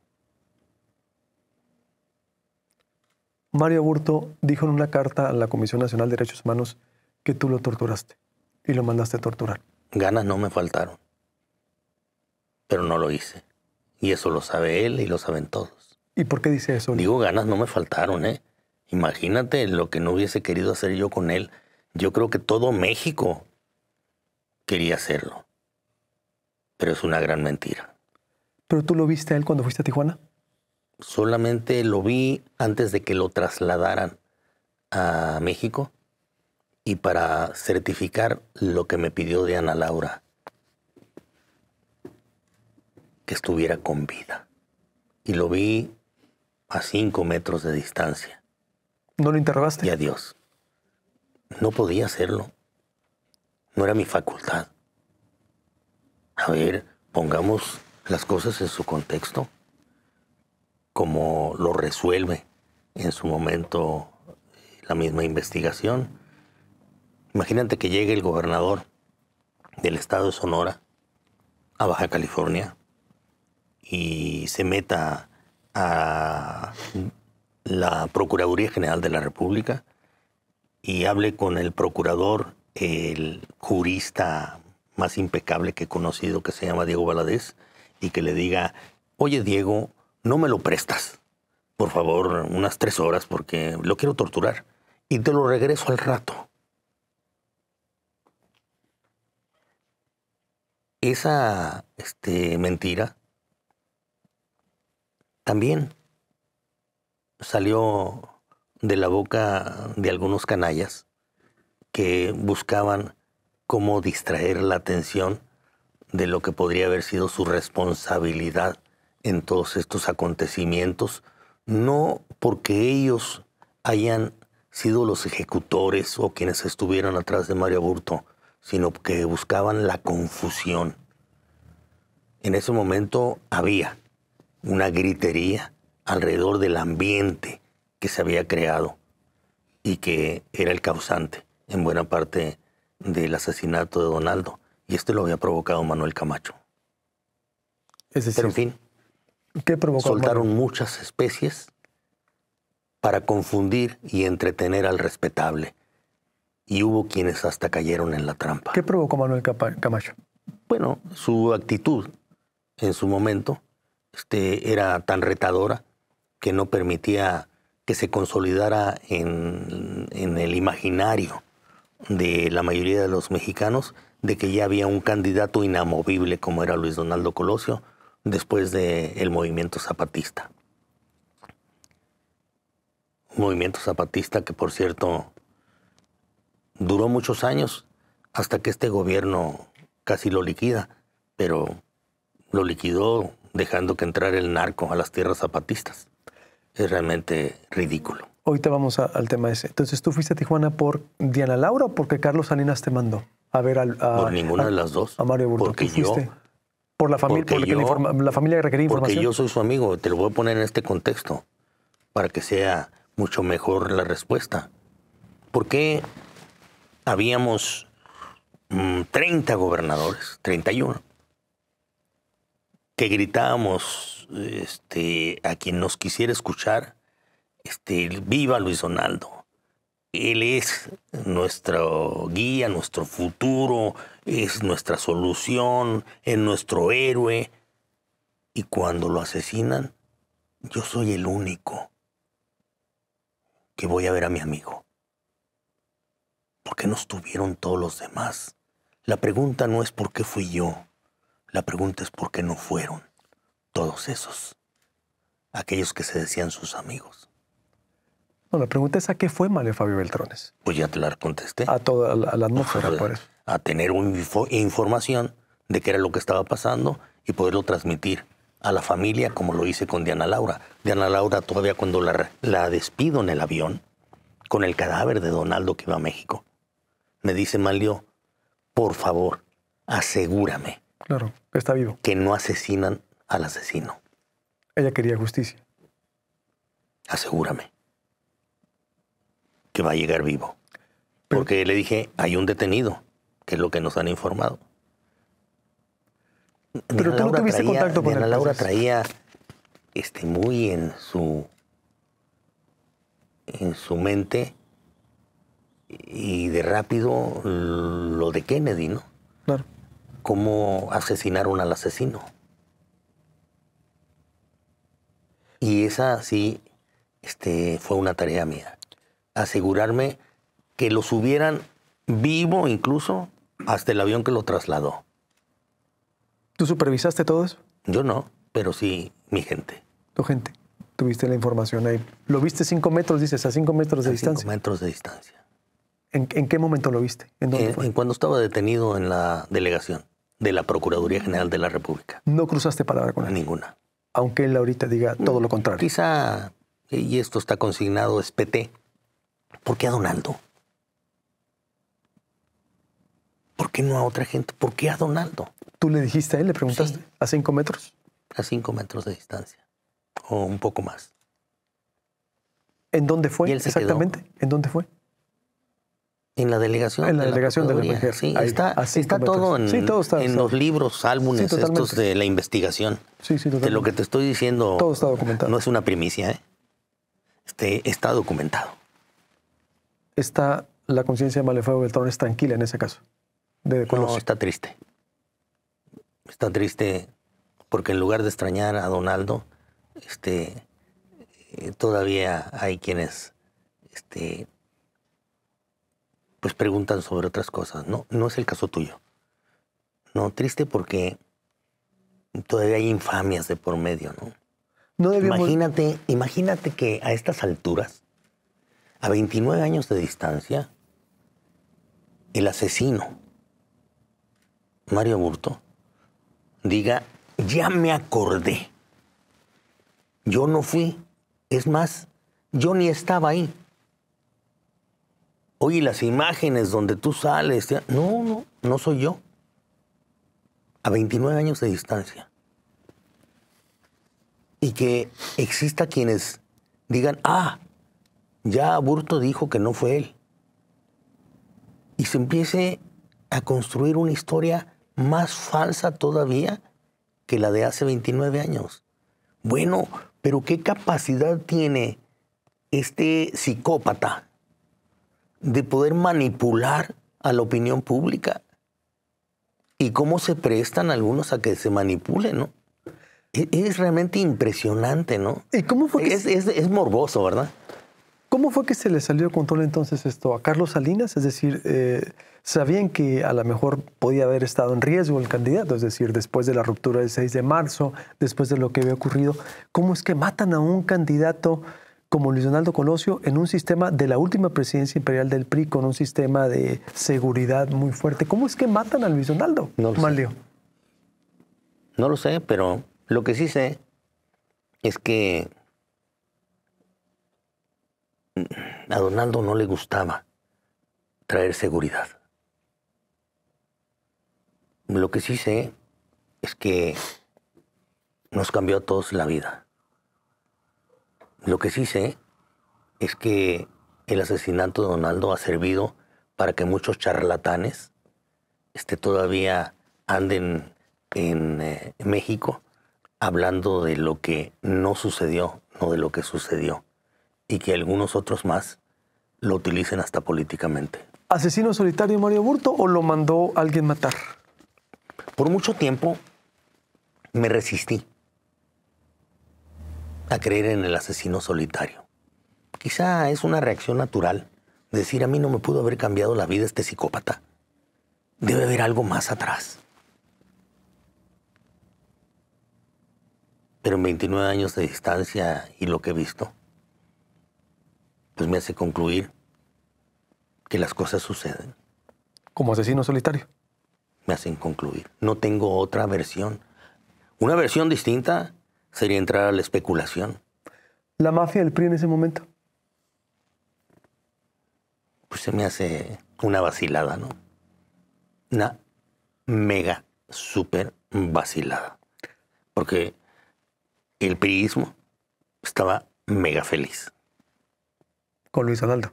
Mario Burto dijo en una carta a la Comisión Nacional de Derechos Humanos que tú lo torturaste y lo mandaste a torturar. Ganas no me faltaron, pero no lo hice. Y eso lo sabe él y lo saben todos. ¿Y por qué dice eso? Digo, ganas no me faltaron, ¿eh? Imagínate lo que no hubiese querido hacer yo con él. Yo creo que todo México quería hacerlo. Pero es una gran mentira. ¿Pero tú lo viste a él cuando fuiste a Tijuana? solamente lo vi antes de que lo trasladaran a México y para certificar lo que me pidió de Ana Laura, que estuviera con vida. Y lo vi a cinco metros de distancia. ¿No lo interrogaste? Y adiós. No podía hacerlo. No era mi facultad. A ver, pongamos las cosas en su contexto como lo resuelve en su momento la misma investigación. Imagínate que llegue el gobernador del estado de Sonora a Baja California y se meta a la Procuraduría General de la República y hable con el procurador, el jurista más impecable que he conocido que se llama Diego Valadez y que le diga, oye Diego, no me lo prestas. Por favor, unas tres horas porque lo quiero torturar. Y te lo regreso al rato. Esa este, mentira también salió de la boca de algunos canallas que buscaban cómo distraer la atención de lo que podría haber sido su responsabilidad en todos estos acontecimientos, no porque ellos hayan sido los ejecutores o quienes estuvieran atrás de Mario Burto, sino que buscaban la confusión. En ese momento había una gritería alrededor del ambiente que se había creado y que era el causante en buena parte del asesinato de Donaldo. Y este lo había provocado Manuel Camacho. Pero en fin, Soltaron muchas especies para confundir y entretener al respetable. Y hubo quienes hasta cayeron en la trampa. ¿Qué provocó Manuel Camacho? Bueno, su actitud en su momento este, era tan retadora que no permitía que se consolidara en, en el imaginario de la mayoría de los mexicanos de que ya había un candidato inamovible como era Luis Donaldo Colosio, después del movimiento zapatista. Un Movimiento zapatista que, por cierto, duró muchos años hasta que este gobierno casi lo liquida, pero lo liquidó dejando que entrara el narco a las tierras zapatistas. Es realmente ridículo. Hoy te vamos al tema ese. Entonces, ¿tú fuiste a Tijuana por Diana Laura o porque Carlos Salinas te mandó? A ver, al, a, por ninguna de las dos. A Mario ¿Por Porque yo por la familia, porque yo, la, familia requería información. Porque yo soy su amigo, te lo voy a poner en este contexto para que sea mucho mejor la respuesta. Porque qué habíamos 30 mm, gobernadores, 31, que gritábamos este, a quien nos quisiera escuchar, este, viva Luis Donaldo, él es nuestro guía, nuestro futuro, es nuestra solución, es nuestro héroe. Y cuando lo asesinan, yo soy el único que voy a ver a mi amigo. ¿Por qué no estuvieron todos los demás? La pregunta no es por qué fui yo, la pregunta es por qué no fueron todos esos, aquellos que se decían sus amigos la pregunta es a qué fue Malio Fabio Beltrones. Pues ya te la contesté. A toda la, atmósfera, por eso. A tener información de qué era lo que estaba pasando y poderlo transmitir a la familia como lo hice con Diana Laura. Diana Laura todavía cuando la, despido en el avión con el cadáver de Donaldo que iba a México, me dice Malio, por favor, asegúrame. Claro, está vivo. Que no asesinan al asesino. Ella quería justicia. Asegúrame que va a llegar vivo. Porque le dije, hay un detenido, que es lo que nos han informado. Pero tú no contacto con Laura traía este, muy en su, en su mente y de rápido lo de Kennedy, ¿no? Claro. Cómo asesinaron al asesino. Y esa sí este, fue una tarea mía asegurarme que lo subieran vivo incluso hasta el avión que lo trasladó. ¿Tú supervisaste todo eso? Yo no, pero sí mi gente. Tu gente. Tuviste la información ahí. Lo viste cinco metros, dices, a cinco metros de a distancia. Cinco metros de distancia. ¿En, qué momento lo viste? ¿En, en cuando estaba detenido en la delegación de la Procuraduría General de la República. ¿No cruzaste palabra con él? Ninguna. Aunque él ahorita diga todo lo contrario. Quizá, y esto está consignado, es PT, ¿Por qué a Donaldo? ¿Por qué no a otra gente? ¿Por qué a Donaldo? ¿Tú le dijiste a él? ¿Le preguntaste? ¿A cinco metros? A cinco metros de distancia. O un poco más. ¿En dónde fue? Exactamente. ¿En dónde fue? En la delegación. En la delegación de la mujer. Sí, Ahí, está, todo en, los libros, álbumes estos de la investigación. Sí, sí, totalmente. De lo que te estoy diciendo. Todo está documentado. No es una primicia, ¿eh? Este, está documentado está la conciencia de Malefago Beltrón es tranquila en ese caso? no, está triste. Está triste porque en lugar de extrañar a Donaldo, este, eh, todavía hay quienes este, pues preguntan sobre otras cosas. No, no es el caso tuyo. No, triste porque todavía hay infamias de por medio, ¿no? Imagínate, imagínate que a estas alturas a 29 años de distancia, el asesino, Mario Burto, diga, ya me acordé. Yo no fui. Es más, yo ni estaba ahí. Oye, las imágenes donde tú sales, no, no, no soy yo. A 29 años de distancia. Y que exista quienes digan, ah, ya Aburto dijo que no fue él. Y se empiece a construir una historia más falsa todavía que la de hace 29 años. Bueno, pero ¿qué capacidad tiene este psicópata de poder manipular a la opinión pública? ¿Y cómo se prestan algunos a que se manipulen, no? E-, es, realmente impresionante, ¿no? ¿Y fue es morboso, ¿verdad? ¿Cómo fue que se le salió de control entonces esto a Carlos Salinas? Es decir, eh, sabían que a lo mejor podía haber estado en riesgo el candidato, es decir, después de la ruptura del 6 de marzo, después de lo que había ocurrido, ¿cómo es que matan a un candidato como Luis Donaldo Colosio en un sistema de la última presidencia imperial del PRI, con un sistema de seguridad muy fuerte? ¿Cómo es que matan a Luis Donaldo? No lo sé. No lo sé, pero lo que sí sé es que a Donaldo no le gustaba traer seguridad. Lo que sí sé es que nos cambió a todos la vida. Lo que sí sé es que el asesinato de Donaldo ha servido para que muchos charlatanes este, todavía anden eh, en México hablando de lo que no sucedió, no de lo que sucedió y que algunos otros más lo utilicen hasta políticamente. ¿Asesino solitario Mario Burto o lo mandó alguien matar? Por mucho tiempo me resistí a creer en el asesino solitario. Quizá es una reacción natural decir a mí no me pudo haber cambiado la vida este psicópata. Debe haber algo más atrás. Pero en 29 años de distancia y lo que he visto, pues me hace concluir que las cosas suceden. ¿Como asesino solitario? Me hacen concluir. No tengo otra versión. Una versión distinta sería entrar a la especulación. ¿La mafia del PRI en ese momento? Pues se me hace una vacilada, ¿no? Una mega, súper vacilada. Porque el priismo estaba mega feliz. Con Luis Donaldo.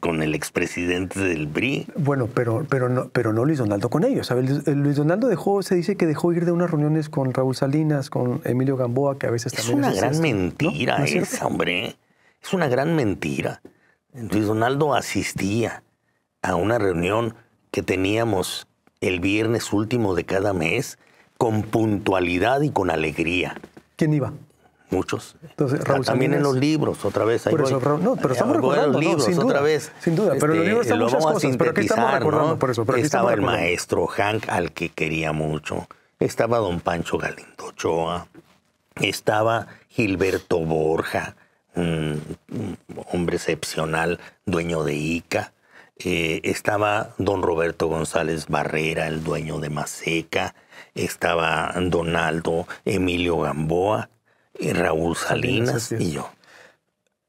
con el expresidente del BRI. Bueno, pero, pero, no, pero no Luis Donaldo con ellos. Eh, Luis Donaldo dejó, se dice que dejó ir de unas reuniones con Raúl Salinas, con Emilio Gamboa, que a veces es también... Una es una gran mentira esa, hombre. Es una gran mentira. Luis Donaldo asistía a una reunión que teníamos el viernes último de cada mes con puntualidad y con alegría. ¿Quién iba? Muchos. también en los libros, otra vez. Ahí por los libros, otra vez. Sin duda, pero este, los libros están cosas. Pero estamos recordando, por estaba el maestro Hank, al que quería mucho. Estaba don Pancho Galindo Ochoa. Estaba Gilberto Borja, un, mm, mm, hombre excepcional, dueño de ICA. Eh, estaba don Roberto González Barrera, el dueño de Maseca. Estaba Donaldo Emilio Gamboa y Raúl Salinas y yo.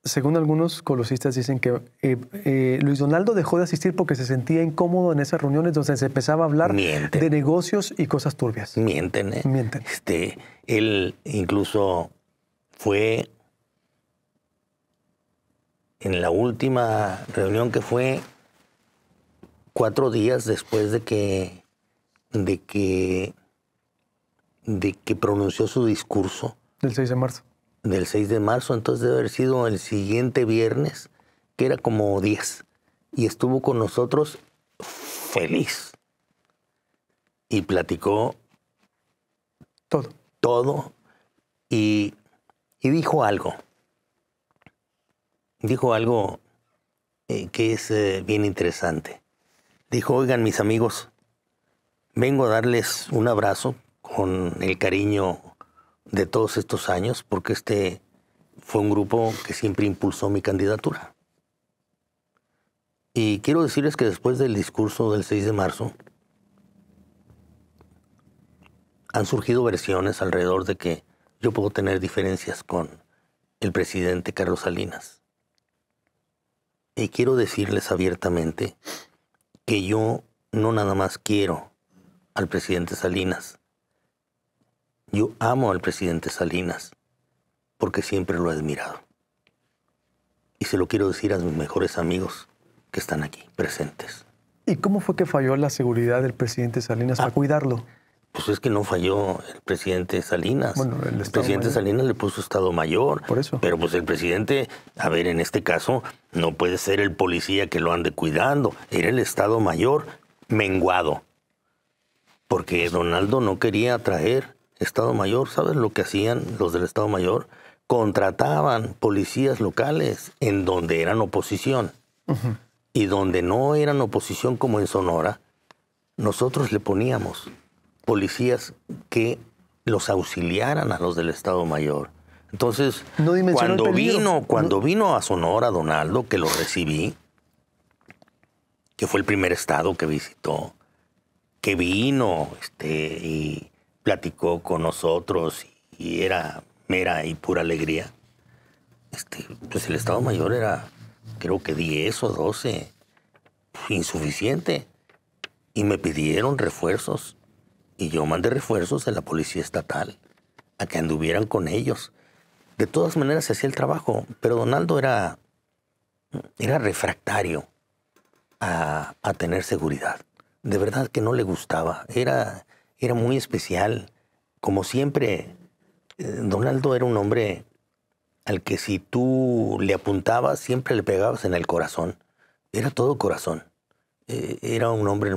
Según algunos colosistas dicen que eh, eh, Luis Donaldo dejó de asistir porque se sentía incómodo en esas reuniones donde se empezaba a hablar de negocios y cosas turbias. Mienten. Eh. Mienten. Este, él incluso fue en la última reunión que fue cuatro días después de que de que de que pronunció su discurso del 6 de marzo. Del 6 de marzo, entonces debe haber sido el siguiente viernes, que era como 10. Y estuvo con nosotros feliz. Y platicó. Todo. Todo. Y, dijo algo. Dijo algo eh, que es eh, bien interesante. Dijo, oigan mis amigos, vengo a darles un abrazo con el cariño de todos estos años porque este fue un grupo que siempre impulsó mi candidatura. Y quiero decirles que después del discurso del 6 de marzo, han surgido versiones alrededor de que yo puedo tener diferencias con el presidente Carlos Salinas. Y quiero decirles abiertamente que yo no nada más quiero al presidente Salinas, yo amo al presidente Salinas porque siempre lo he admirado. Y se lo quiero decir a mis mejores amigos que están aquí, presentes. ¿Y cómo fue que falló la seguridad del presidente Salinas a para ah, cuidarlo? Pues es que no falló el presidente Salinas. Bueno, el, presidente Salinas le puso Estado Mayor. Por eso. Pero pues el presidente, a ver, en este caso, no puede ser el policía que lo ande cuidando. Era el Estado Mayor menguado. Porque Donaldo no quería traer Estado Mayor, ¿sabes lo que hacían los del Estado Mayor? Contrataban policías locales en donde eran oposición. Y donde no eran oposición como en Sonora, nosotros le poníamos policías que los auxiliaran a los del Estado Mayor. Entonces, cuando, vino, cuando vino a Sonora Donaldo, que lo recibí, que fue el primer estado que visitó, que vino este, y platicó con nosotros y era mera y pura alegría. Este, pues el Estado Mayor era, creo que 10 o 12, insuficiente. Y me pidieron refuerzos. Y yo mandé refuerzos de la Policía Estatal a que anduvieran con ellos. De todas maneras se hacía el trabajo, pero Donaldo era, era refractario a, a tener seguridad. De verdad que no le gustaba. Era, era muy especial. Como siempre, eh, Donaldo era un hombre al que si tú le apuntabas, siempre le pegabas en el corazón. Era todo corazón. Eh, era un hombre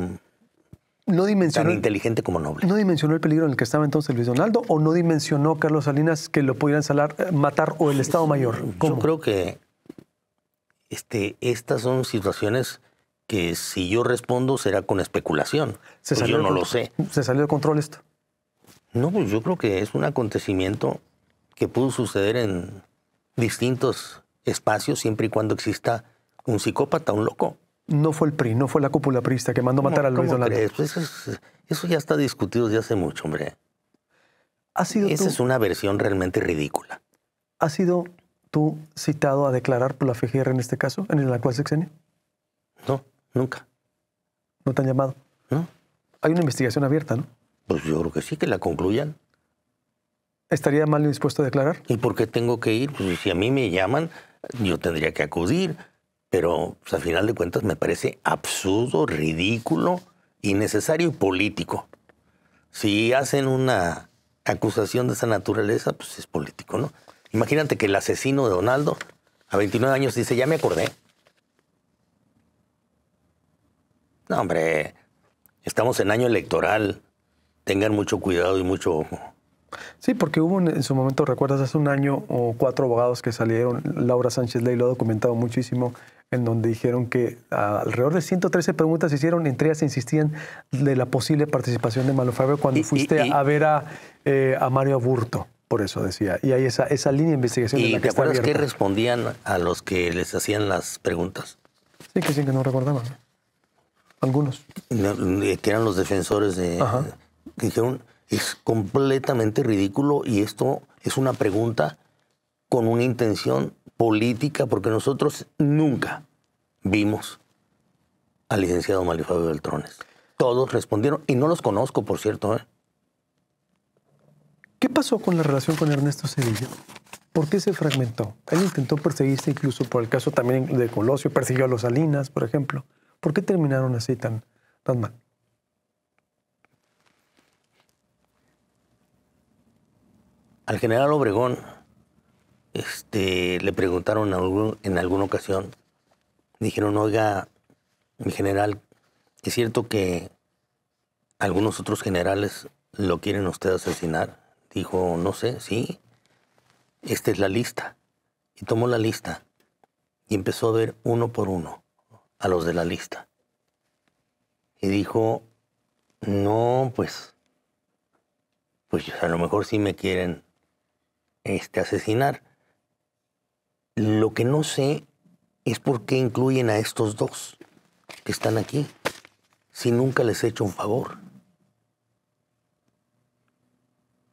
no tan inteligente como noble. ¿No dimensionó el peligro en el que estaba entonces Luis Donaldo o no dimensionó Carlos Salinas que lo pudieran salar, eh, matar o el Estado Mayor? Yo creo que este, estas son situaciones que si yo respondo será con especulación. Se pues yo no lo sé. ¿Se salió de control esto? No, pues yo creo que es un acontecimiento que pudo suceder en distintos espacios siempre y cuando exista un psicópata, un loco. No fue el PRI, no fue la cúpula priista que mandó matar a Luis Donaldo. Pues eso, eso, ya está discutido desde hace mucho, hombre. Ha sido Esa es una versión realmente ridícula. ¿Ha sido tú citado a declarar por la FGR en este caso, en el actual sexenio? No. Nunca. ¿No te han llamado? No. Hay una investigación abierta, ¿no? Pues yo creo que sí, que la concluyan. ¿Estaría mal dispuesto a declarar? ¿Y por qué tengo que ir? Pues si a mí me llaman, yo tendría que acudir. Pero pues, a final de cuentas me parece absurdo, ridículo, innecesario y político. Si hacen una acusación de esa naturaleza, pues es político, ¿no? Imagínate que el asesino de Donaldo a 29 años dice, ya me acordé. No, hombre, estamos en año electoral. Tengan mucho cuidado y mucho Sí, porque hubo en su momento, recuerdas, hace un año o cuatro abogados que salieron, Laura Sánchez Ley lo ha documentado muchísimo, en donde dijeron que alrededor de 113 preguntas se hicieron, entre ellas insistían de la posible participación de Malo Fabio cuando fuiste a ver eh, a, Mario Aburto, por eso decía. Y hay esa, esa línea de investigación. ¿Y te acuerdas respondían a los que les hacían las preguntas? Sí, que sí, que no recordaban algunos. Eh, que eran los defensores de... dijeron, es completamente ridículo y esto es una pregunta con una intención política, porque nosotros nunca vimos al licenciado Malifabio Beltrones. Todos respondieron, y no los conozco, por cierto. ¿eh? ¿Qué pasó con la relación con Ernesto Cedillo? ¿Por qué se fragmentó? Él intentó perseguirse incluso por el caso también de Colosio, persiguió a los Salinas, por ejemplo. ¿Por qué terminaron así tan, tan mal? Al general Obregón este, le preguntaron en alguna ocasión, dijeron, oiga, mi general, es cierto que algunos otros generales lo quieren usted asesinar. Dijo, no sé, sí, esta es la lista. Y tomó la lista y empezó a ver uno por uno a los de la lista. Y dijo, no, pues, pues a lo mejor sí me quieren este, asesinar. Lo que no sé es por qué incluyen a estos dos que están aquí, si nunca les he hecho un favor.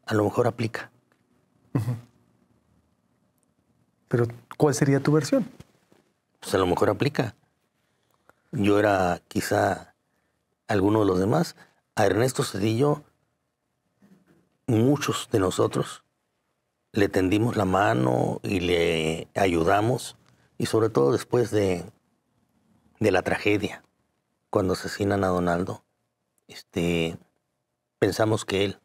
A lo mejor aplica. Pero, ¿cuál sería tu versión? Pues a lo mejor aplica yo era quizá alguno de los demás, a Ernesto Cedillo, muchos de nosotros le tendimos la mano y le ayudamos, y sobre todo después de, la tragedia, cuando asesinan a Donaldo, este, pensamos que él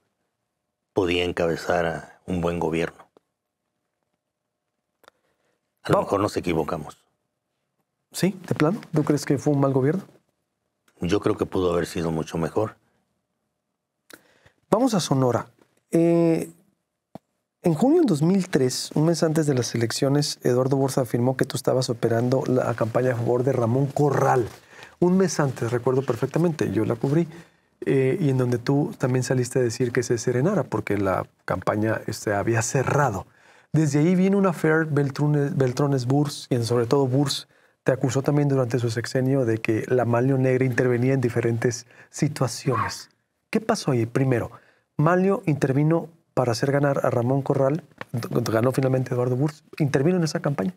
podía encabezar a un buen gobierno. A lo mejor nos equivocamos. ¿Sí? ¿De plano? ¿Tú crees que fue un mal gobierno? Yo creo que pudo haber sido mucho mejor. Vamos a Sonora. Eh, en junio de 2003, un mes antes de las elecciones, Eduardo Bursa afirmó que tú estabas operando la campaña a favor de Ramón Corral. Un mes antes, recuerdo perfectamente, yo la cubrí. Eh, y en donde tú también saliste a decir que se serenara porque la campaña este, había cerrado. Desde ahí viene una affair Beltrones, Beltrones Burs, y en sobre todo Burs, se acusó también durante su sexenio de que la Malio Negra intervenía en diferentes situaciones. ¿Qué pasó ahí? Primero, Malio intervino para hacer ganar a Ramón Corral, ganó finalmente Eduardo Burs, intervino en esa campaña.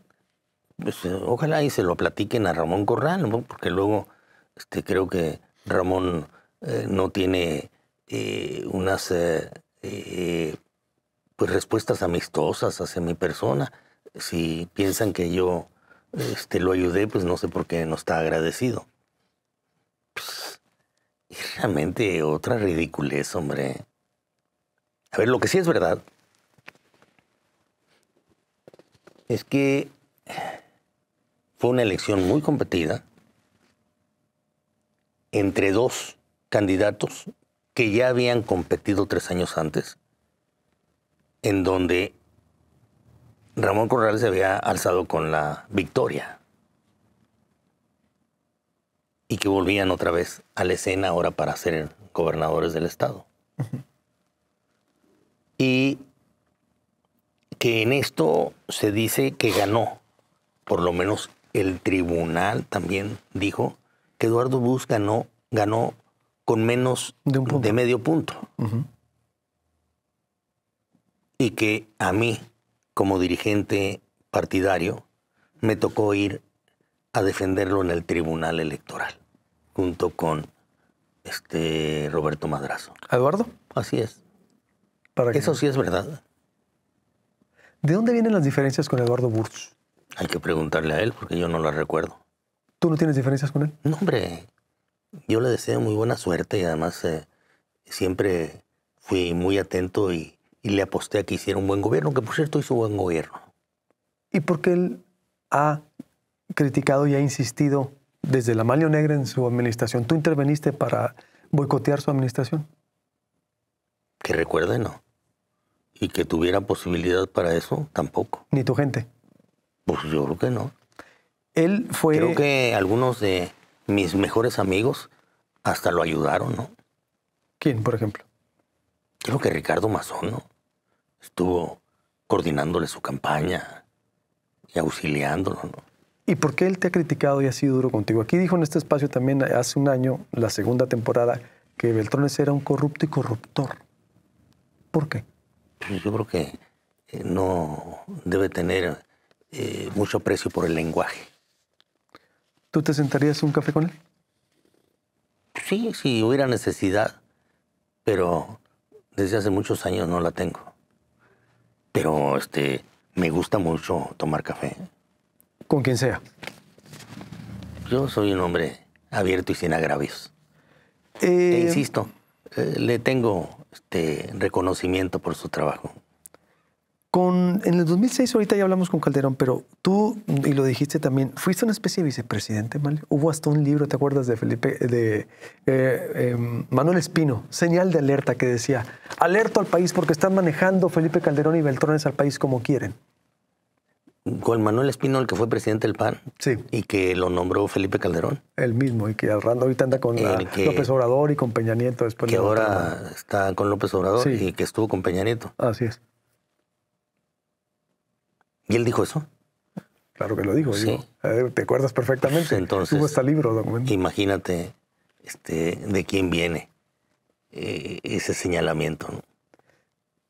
Este, ojalá y se lo platiquen a Ramón Corral, porque luego este, creo que Ramón eh, no tiene eh, unas eh, pues respuestas amistosas hacia mi persona. Si piensan que yo este, lo ayudé, pues no sé por qué no está agradecido. Pues, realmente otra ridiculez, hombre. A ver, lo que sí es verdad es que fue una elección muy competida entre dos candidatos que ya habían competido tres años antes, en donde Ramón Corral se había alzado con la victoria y que volvían otra vez a la escena ahora para ser gobernadores del estado. Y que en esto se dice que ganó, por lo menos el tribunal también dijo que Eduardo Bus ganó, con menos de, medio punto. Y que a mí, como dirigente partidario, me tocó ir a defenderlo en el Tribunal Electoral, junto con este Roberto Madrazo. ¿Eduardo? Así es. ¿Para Eso sí es verdad. ¿De dónde vienen las diferencias con Eduardo Burz? Hay que preguntarle a él porque yo no las recuerdo. ¿Tú no tienes diferencias con él? No, hombre. Yo le deseo muy buena suerte y además eh, siempre fui muy atento y y le aposté a que hiciera un buen gobierno, que por cierto hizo buen gobierno. ¿Y por qué él ha criticado y ha insistido desde la Malio negra en su administración? ¿Tú interveniste para boicotear su administración? Que recuerde, no. Y que tuviera posibilidad para eso, tampoco. ¿Ni tu gente? Pues yo creo que no. Él fue... Creo que algunos de mis mejores amigos hasta lo ayudaron, ¿no? ¿Quién, por ejemplo? Creo que Ricardo Mazón, ¿no? estuvo coordinándole su campaña y auxiliándolo. ¿Y por qué él te ha criticado y ha sido duro contigo? Aquí dijo en este espacio también hace un año, la segunda temporada, que Beltrones era un corrupto y corruptor. ¿Por qué? Pues yo creo que eh, no debe tener eh, mucho precio por el lenguaje. ¿Tú te sentarías un café con él? Sí, si hubiera necesidad, pero desde hace muchos años no la tengo pero este, me gusta mucho tomar café. Con quien sea. Yo soy un hombre abierto y sin agravios. Eh, e insisto, eh, le tengo este reconocimiento por su trabajo. Con, en el 2006, ahorita ya hablamos con Calderón, pero tú, y lo dijiste también, fuiste una especie de vicepresidente, ¿vale? Hubo hasta un libro, ¿te acuerdas de Felipe, de eh, em, Manuel Espino, Señal de Alerta, que decía, alerto al país porque están manejando Felipe Calderón y Beltrones al país como quieren. Con Manuel Espino, el que fue presidente del PAN. Sí. Y que lo nombró Felipe Calderón. El mismo, y que rando ahorita anda con López Obrador y con Peña Nieto después. Que ahora está con López Obrador y que estuvo con Peña Nieto. Así es. ¿Y él dijo eso? Claro que lo dijo. Sí. te acuerdas perfectamente. entonces, tuvo este libro, Imagínate este, de quién viene eh, ese señalamiento. ¿no?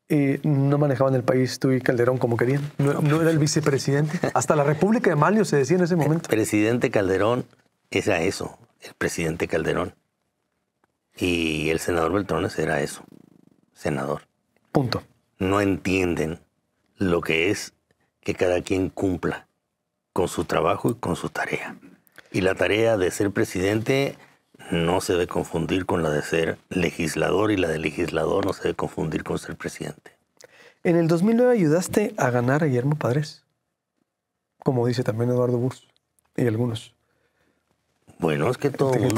Eh, no manejaban el país tú y Calderón como querían. No, era el vicepresidente. Hasta la República de Malio se decía en ese momento. El presidente Calderón era eso, el presidente Calderón. Y el senador Beltrones era eso, senador. Punto. No entienden lo que es que cada quien cumpla con su trabajo y con su tarea. Y la tarea de ser presidente no se debe confundir con la de ser legislador y la de legislador no se debe confundir con ser presidente. En el 2009 ayudaste a ganar a Guillermo Padres, como dice también Eduardo Bush y algunos. Bueno, es que todo el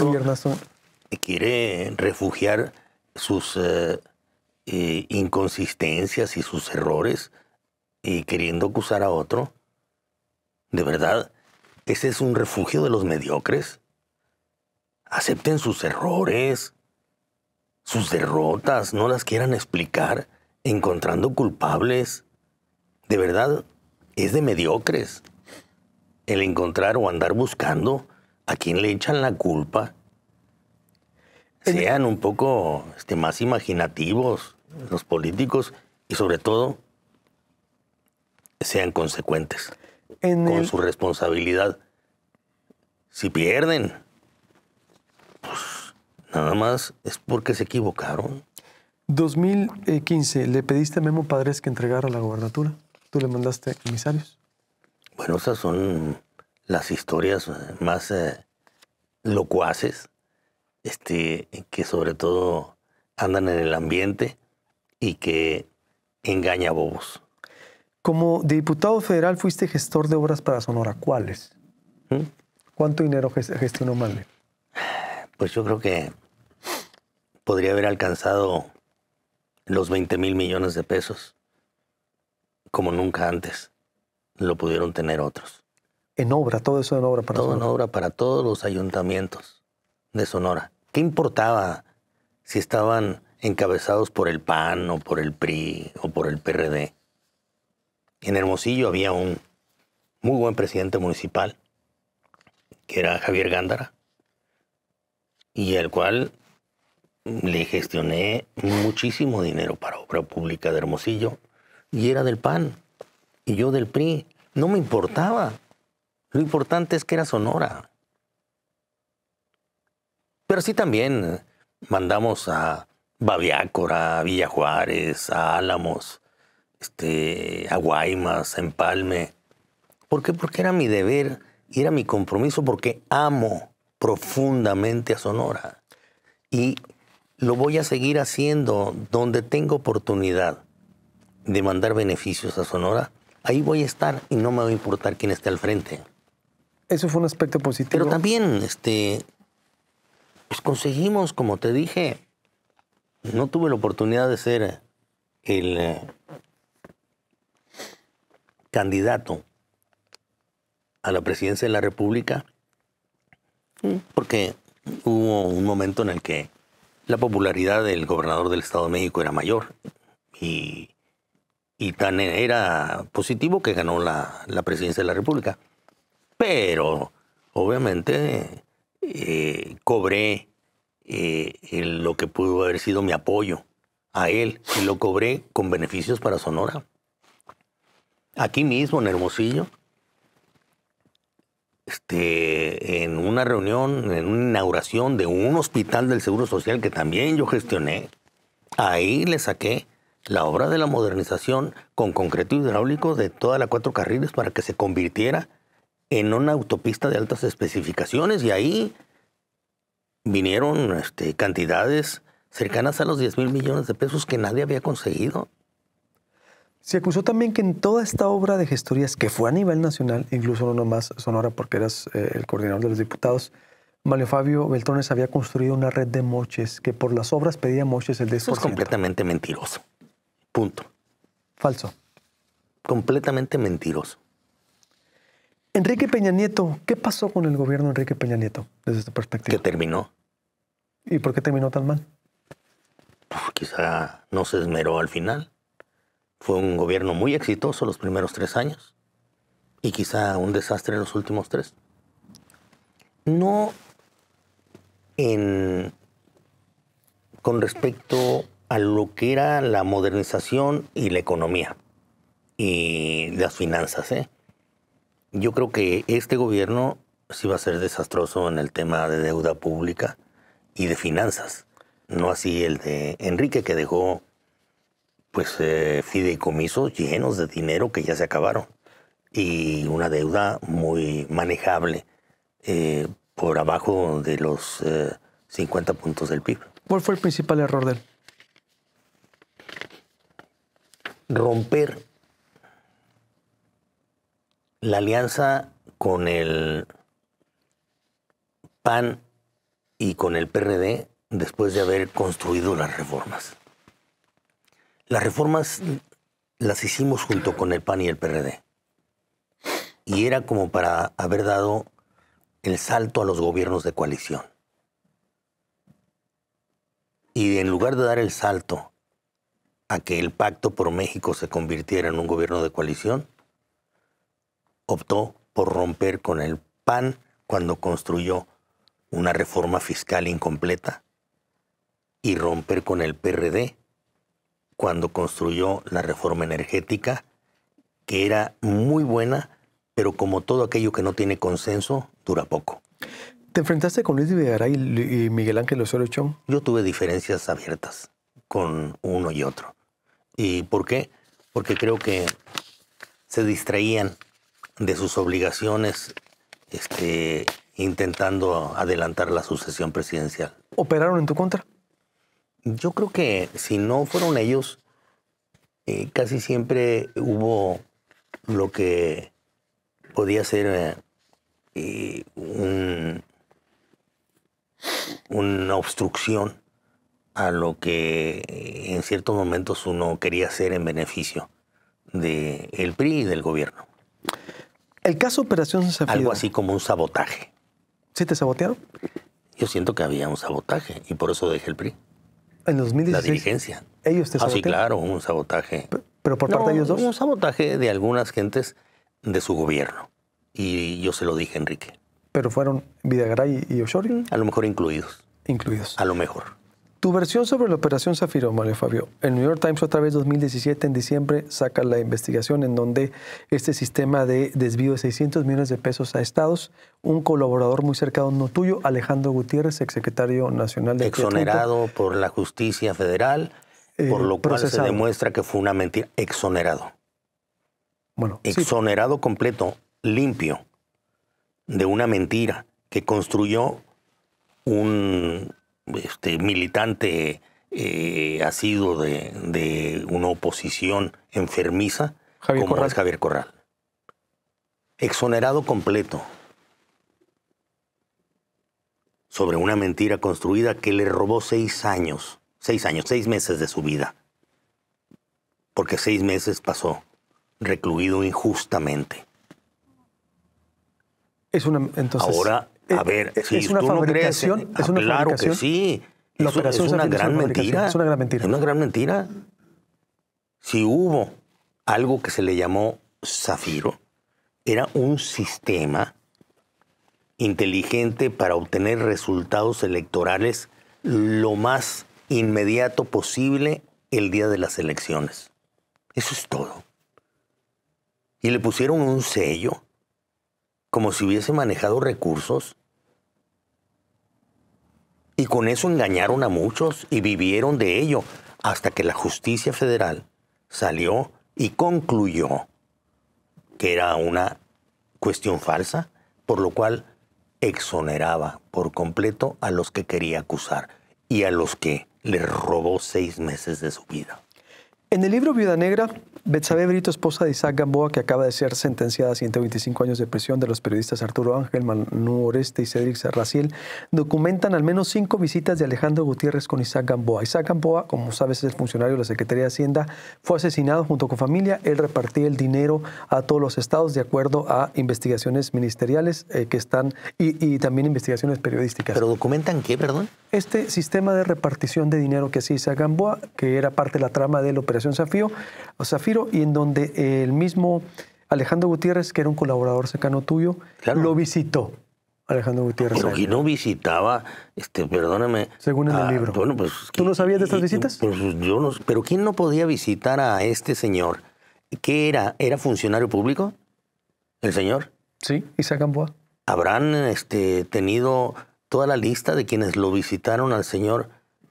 quiere refugiar sus eh, eh, inconsistencias y sus errores y queriendo acusar a otro. ¿De verdad? ¿Ese es un refugio de los mediocres? Acepten sus errores, sus derrotas, no las quieran explicar encontrando culpables. De verdad, es de mediocres. El encontrar o andar buscando a quien le echan la culpa. Sean un poco este, más imaginativos los políticos y sobre todo sean consecuentes con su responsabilidad. Si pierden, pues nada más es porque se equivocaron. 2015, le pediste a Memo Padres que entregara la gobernatura. Tú le mandaste emisarios. Bueno, esas son las historias eh, más eh, locuaces, este, que sobre todo andan en el ambiente y que engaña a bobos. Como diputado federal fuiste gestor de obras para Sonora. ¿Cuáles? ¿Mm? ¿Cuánto dinero gestionó mal? Pues yo creo que podría haber alcanzado los 20 mil millones de pesos como nunca antes lo pudieron tener otros. En obra, todo eso en obra para Todo en obra para todos los ayuntamientos de Sonora. ¿Qué importaba si estaban encabezados por el PAN o por el PRI o por el PRD? En Hermosillo había un muy buen presidente municipal, que era Javier Gándara, y el cual le gestioné muchísimo dinero para obra pública de Hermosillo, y era del PAN, y yo del PRI. No me importaba. Lo importante es que era Sonora. Pero sí también eh, mandamos a Babiácora, a Villa Juárez, a Álamos, este, a Guaymas, a Empalme. ¿Por qué? Porque era mi deber y era mi compromiso porque amo profundamente a Sonora. Y lo voy a seguir haciendo donde tengo oportunidad de mandar beneficios a Sonora. Ahí voy a estar y no me va a importar quién esté al frente. Eso fue un aspecto positivo. Pero también, este, pues conseguimos, como te dije, no tuve la oportunidad de ser el eh, candidato a la presidencia de la República porque hubo un momento en el que la popularidad del gobernador del Estado de México era mayor y, tan era positivo que ganó la, presidencia de la República. Pero obviamente eh, cobré eh, lo que pudo haber sido mi apoyo a él y lo cobré con beneficios para Sonora aquí mismo, en Hermosillo, este, en una reunión, en una inauguración de un hospital del Seguro Social que también yo gestioné, ahí le saqué la obra de la modernización con concreto hidráulico de todas las cuatro carriles para que se convirtiera en una autopista de altas especificaciones y ahí vinieron este, cantidades cercanas a los 10 mil millones de pesos que nadie había conseguido. Se acusó también que en toda esta obra de gestorías, que fue a nivel nacional, incluso no nomás Sonora, porque eras eh, el coordinador de los diputados, Mario Fabio Beltrones había construido una red de moches que por las obras pedía moches el 10%. Eso es completamente mentiroso. Punto. Falso. Completamente mentiroso. Enrique Peña Nieto, ¿qué pasó con el gobierno de Enrique Peña Nieto desde esta perspectiva? Que terminó. ¿Y por qué terminó tan mal? Pues quizá no se esmeró al final. Fue un gobierno muy exitoso los primeros tres años y quizá un desastre en los últimos tres. No en, con respecto a lo que era la modernización y la economía y las finanzas. ¿eh? Yo creo que este gobierno sí va a ser desastroso en el tema de deuda pública y de finanzas, no así el de Enrique que dejó pues eh, fideicomisos llenos de dinero que ya se acabaron y una deuda muy manejable eh, por abajo de los 50 eh, puntos del PIB. ¿Cuál fue el principal error de él? Romper la alianza con el PAN y con el PRD después de haber construido las reformas. Las reformas las hicimos junto con el PAN y el PRD. Y era como para haber dado el salto a los gobiernos de coalición. Y en lugar de dar el salto a que el pacto por México se convirtiera en un gobierno de coalición, optó por romper con el PAN cuando construyó una reforma fiscal incompleta y romper con el PRD cuando construyó la reforma energética, que era muy buena, pero como todo aquello que no tiene consenso, dura poco. ¿Te enfrentaste con Luis Videgaray y Miguel Ángel Osorio Chong? Yo tuve diferencias abiertas con uno y otro. ¿Y por qué? Porque creo que se distraían de sus obligaciones este, intentando adelantar la sucesión presidencial. ¿Operaron en tu contra? Yo creo que si no fueron ellos, eh, casi siempre hubo lo que podía ser eh, eh, una obstrucción a lo que en ciertos momentos uno quería hacer en beneficio del el PRI y del gobierno. El caso Operación Zafira. Algo así como un sabotaje. ¿Sí te sabotearon? Yo siento que había un sabotaje y por eso dejé el PRI. En 2016. La dirigencia. ¿Ellos te sabotearon? Ah, sí, claro, un sabotaje. ¿Pero, por parte de ellos dos? Un sabotaje de algunas gentes de su gobierno. Y yo se lo dije Enrique. ¿Pero fueron Vidagaray y Osorio? A lo mejor incluidos. Incluidos. A lo mejor. Tu versión sobre la operación Zafiro, Mario Fabio. El New York Times otra vez 2017, en diciembre, saca la investigación en donde este sistema de desvío de 600 millones de pesos a estados, un colaborador muy cercano no tuyo, Alejandro Gutiérrez, exsecretario nacional de... Exonerado por la justicia federal, eh, por lo cual se demuestra que fue una mentira. Exonerado. Bueno, exonerado completo, limpio, de una mentira que construyó un este, militante eh, ha sido de, una oposición enfermiza como es Javier Corral. Exonerado completo sobre una mentira construida que le robó seis años, seis años, seis meses de su vida. Porque seis meses pasó recluido injustamente. Es una, entonces... Ahora a ver, es, si una tú no crees, claro que sí. gran mentira. Es una gran mentira. Es una gran mentira. Si hubo algo que se le llamó Zafiro, era un sistema inteligente para obtener resultados electorales lo más inmediato posible el día de las elecciones. Eso es todo. Y le pusieron un sello, como si hubiese manejado recursos y con eso engañaron a muchos y vivieron de ello hasta que la justicia federal salió y concluyó que era una cuestión falsa, por lo cual exoneraba por completo a los que quería acusar y a los que les robó seis meses de su vida. En el libro Viuda Negra, Betsabe Brito, esposa de Isaac Gamboa, que acaba de ser sentenciada a 125 años de prisión de los periodistas Arturo Ángel, Manu Oreste y Cedric Serraciel, documentan al menos cinco visitas de Alejandro Gutiérrez con Isaac Gamboa. Isaac Gamboa, como sabes, es el funcionario de la Secretaría de Hacienda, fue asesinado junto con familia. Él repartía el dinero a todos los estados de acuerdo a investigaciones ministeriales eh, que están y, y también investigaciones periodísticas. ¿Pero documentan qué, perdón? Este sistema de repartición de dinero que hacía Isaac Gamboa, que era parte de la trama de la operación Operación Zafiro, y en donde el mismo Alejandro Gutiérrez, que era un colaborador cercano tuyo, lo visitó. Alejandro Gutiérrez. Pero no visitaba, este, perdóname. Según en el libro. Bueno, pues, ¿Tú no sabías de estas visitas? Pues, yo no, pero ¿quién no podía visitar a este señor? ¿Qué era? ¿Era funcionario público? ¿El señor? Sí, Isaac Gamboa. ¿Habrán este, tenido toda la lista de quienes lo visitaron al señor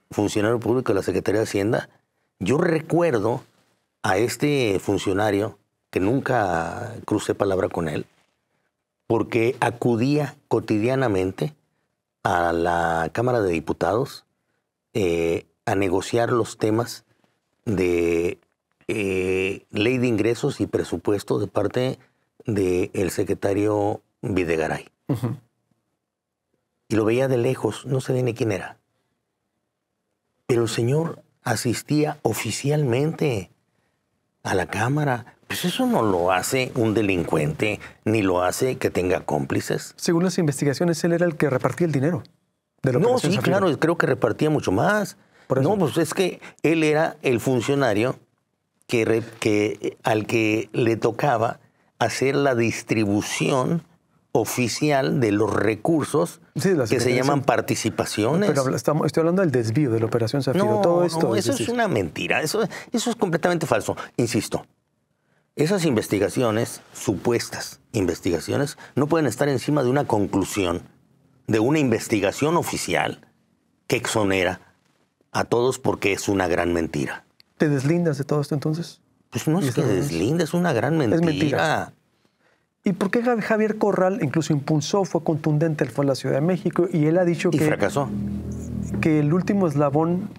funcionario público de la Secretaría de Hacienda? Yo recuerdo a este funcionario, que nunca crucé palabra con él, porque acudía cotidianamente a la Cámara de Diputados eh, a negociar los temas de eh, ley de ingresos y presupuesto de parte del secretario Videgaray. Y lo veía de lejos, no sabía ni quién era. Pero el señor asistía oficialmente a la Cámara. Pues eso no lo hace un delincuente, ni lo hace que tenga cómplices. Según las investigaciones, él era el que repartía el dinero. no, sí, claro, creo que repartía mucho más. No, pues es que él era el funcionario que, que, al que le tocaba hacer la distribución oficial de los recursos que se llaman participaciones. Pero estoy hablando del desvío de la operación Zafiro. todo esto. eso es, una mentira. Eso, eso es completamente falso. Insisto, esas investigaciones, supuestas investigaciones, no pueden estar encima de una conclusión, de una investigación oficial que exonera a todos porque es una gran mentira. ¿Te deslindas de todo esto entonces? Pues no es que deslindes, es una gran mentira. Es mentira. ¿Y por qué Javier Corral incluso impulsó, fue contundente, él fue a la Ciudad de México y él ha dicho y que... fracasó. Que el último eslabón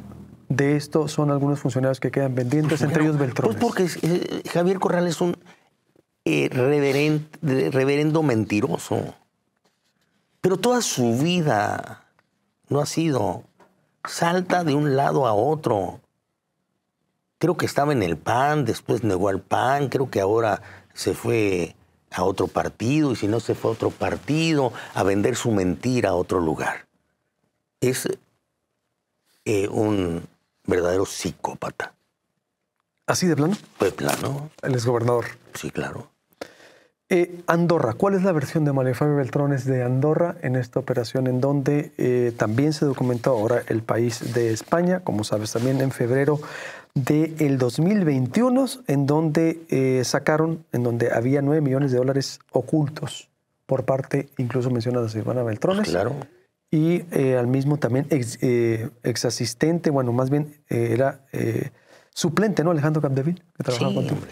de esto son algunos funcionarios que quedan pendientes, entre ellos Beltrán. Pues porque eh, Javier Corral es un eh, reverendo mentiroso. Pero toda su vida no ha sido. Salta de un lado a otro. Creo que estaba en el PAN, después negó al PAN, creo que ahora se fue a otro partido y si no se fue a otro partido, a vender su mentira a otro lugar. Es eh, un verdadero psicópata. ¿Así de plano? De pues, plano. El exgobernador. Sí, claro. Eh, Andorra, ¿cuál es la versión de María Fabio Beltrones de Andorra en esta operación en donde eh, también se documentó ahora el país de España? Como sabes, también en febrero del 2021, en donde eh, sacaron, en donde había nueve millones de dólares ocultos por parte, incluso mencionada a Silvana Beltrones. claro. Y eh, al mismo también eh, ex, asistente, bueno, más bien era suplente, ¿no? Alejandro Capdeville, que trabajaba con contigo.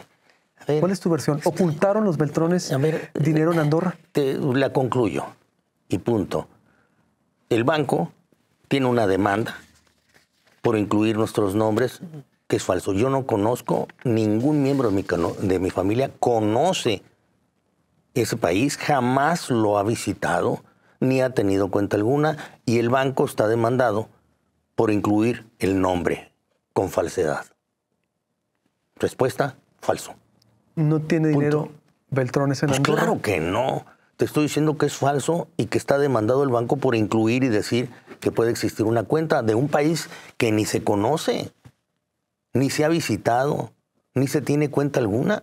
¿Cuál es tu versión? ¿Ocultaron los Beltrones dinero en Andorra? Te, la concluyo y punto. El banco tiene una demanda por incluir nuestros nombres es falso. Yo no conozco, ningún miembro de mi, familia conoce ese país, jamás lo ha visitado, ni ha tenido cuenta alguna, y el banco está demandado por incluir el nombre con falsedad. Respuesta, falso. ¿No tiene dinero Beltrones en pues Claro que no. Te estoy diciendo que es falso y que está demandado el banco por incluir y decir que puede existir una cuenta de un país que ni se conoce ni se ha visitado, ni se tiene cuenta alguna.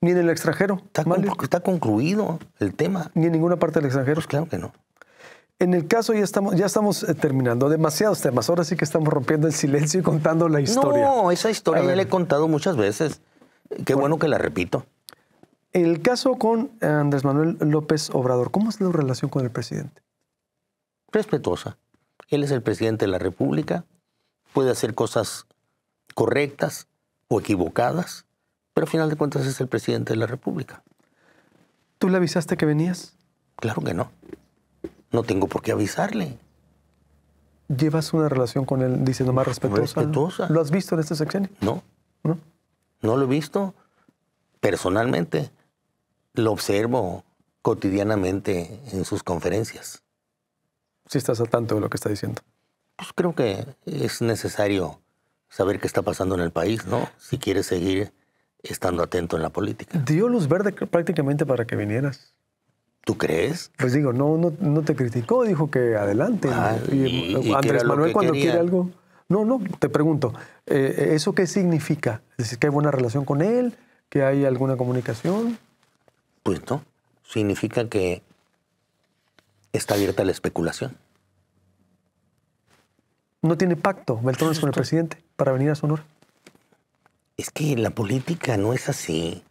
Ni en el extranjero? Está, concluido el tema. Ni en ninguna parte del extranjero. Pues claro que no. En el caso ya estamos, ya estamos eh, terminando demasiados temas. Ahora sí que estamos rompiendo el silencio y contando la historia. No, esa historia ya la he contado muchas veces. Qué bueno, que la repito. El caso con eh, Andrés Manuel López Obrador, ¿cómo es la relación con el presidente? Respetuosa. Él es el presidente de la República, puede hacer cosas correctas o equivocadas, pero al final de cuentas es el presidente de la República. ¿Tú le avisaste que venías? Claro que no. No tengo por qué avisarle. ¿Llevas una relación con él, diciendo más respetuosa? Respetuosa. ¿Lo has visto en esta sección? No. ¿No? No lo he visto personalmente. Lo observo cotidianamente en sus conferencias. Si estás al tanto de lo que está diciendo. Pues creo que es necesario saber qué está pasando en el país, ¿no? Si quieres seguir estando atento en la política. Dio luz verde prácticamente para que vinieras. ¿Tú crees? Pues digo, no, no, no te criticó, dijo que adelante. Ah, y, eh, Andrés Manuel cuando quiere algo. No, no, te pregunto, eh, ¿eso qué significa? ¿Es decir, que hay buena relación con él? ¿Que hay alguna comunicación? Pues no, significa que está abierta la especulación. No tiene pacto Beltrán con el presidente para venir a honor? Es que la política no es así.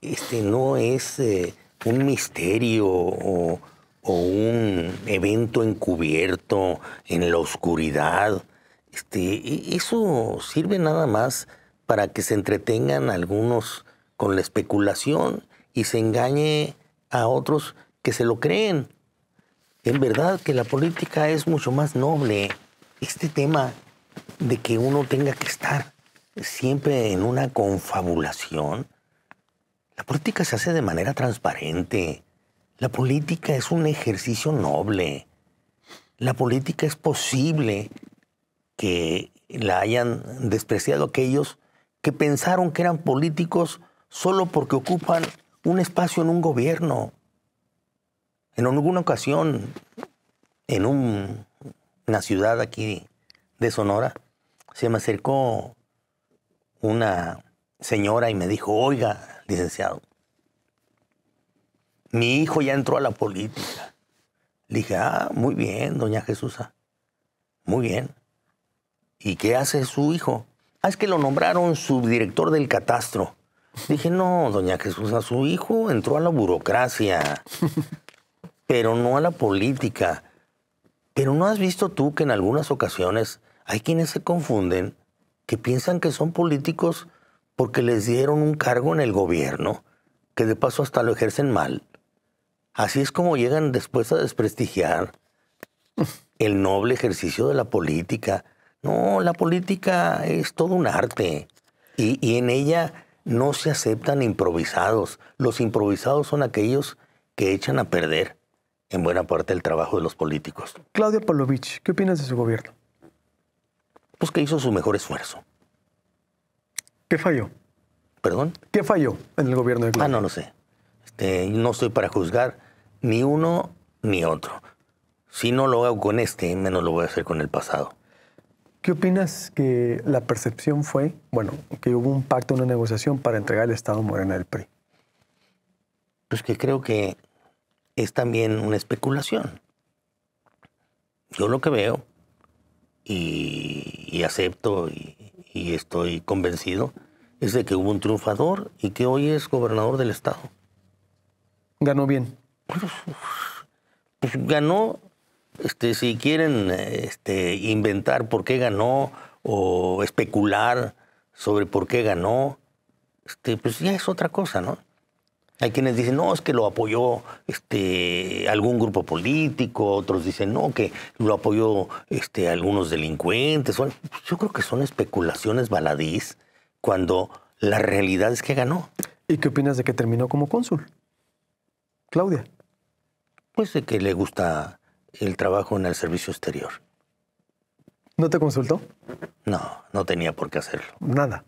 Este no es eh, un misterio o, un evento encubierto en la oscuridad. Este, e, eso sirve nada más para que se entretengan algunos con la especulación y se engañe a otros que se lo creen. En verdad que la política es mucho más noble este tema de que uno tenga que estar siempre en una confabulación, la política se hace de manera transparente. La política es un ejercicio noble. La política es posible que la hayan despreciado aquellos que pensaron que eran políticos solo porque ocupan un espacio en un gobierno. En alguna ocasión, en un en la ciudad aquí de Sonora, se me acercó una señora y me dijo, oiga, licenciado, mi hijo ya entró a la política. Le dije, ah, muy bien, doña Jesusa, muy bien. ¿Y qué hace su hijo? Ah, es que lo nombraron subdirector del catastro. Dije, no, doña Jesús, a su hijo entró a la burocracia, pero no a la política. Pero ¿no has visto tú que en algunas ocasiones hay quienes se confunden, que piensan que son políticos porque les dieron un cargo en el gobierno, que de paso hasta lo ejercen mal? Así es como llegan después a desprestigiar el noble ejercicio de la política. No, la política es todo un arte y, y en ella no se aceptan improvisados. Los improvisados son aquellos que echan a perder en buena parte el trabajo de los políticos. Claudia Polovich, ¿qué opinas de su gobierno? Pues que hizo su mejor esfuerzo. ¿Qué falló? ¿Perdón? ¿Qué falló en el gobierno de ah, Claudia? Ah, no lo sé. Este, no estoy para juzgar ni uno ni otro. Si no lo hago con este, menos lo voy a hacer con el pasado. ¿Qué opinas que la percepción fue, bueno, que hubo un pacto, una negociación para entregar el Estado Morena del PRI? Pues que creo que es también una especulación. Yo lo que veo y, acepto y, estoy convencido es de que hubo un triunfador y que hoy es gobernador del estado. ¿Ganó bien? Pues, ganó, este, si quieren este, inventar por qué ganó o especular sobre por qué ganó, este, pues ya es otra cosa, ¿no? Hay quienes dicen, no, es que lo apoyó este, algún grupo político, otros dicen, no, que lo apoyó este, algunos delincuentes. Yo creo que son especulaciones baladís cuando la realidad es que ganó. ¿Y qué opinas de que terminó como cónsul? Claudia. Pues de que le gusta el trabajo en el servicio exterior. ¿No te consultó? No, no tenía por qué hacerlo. Nada.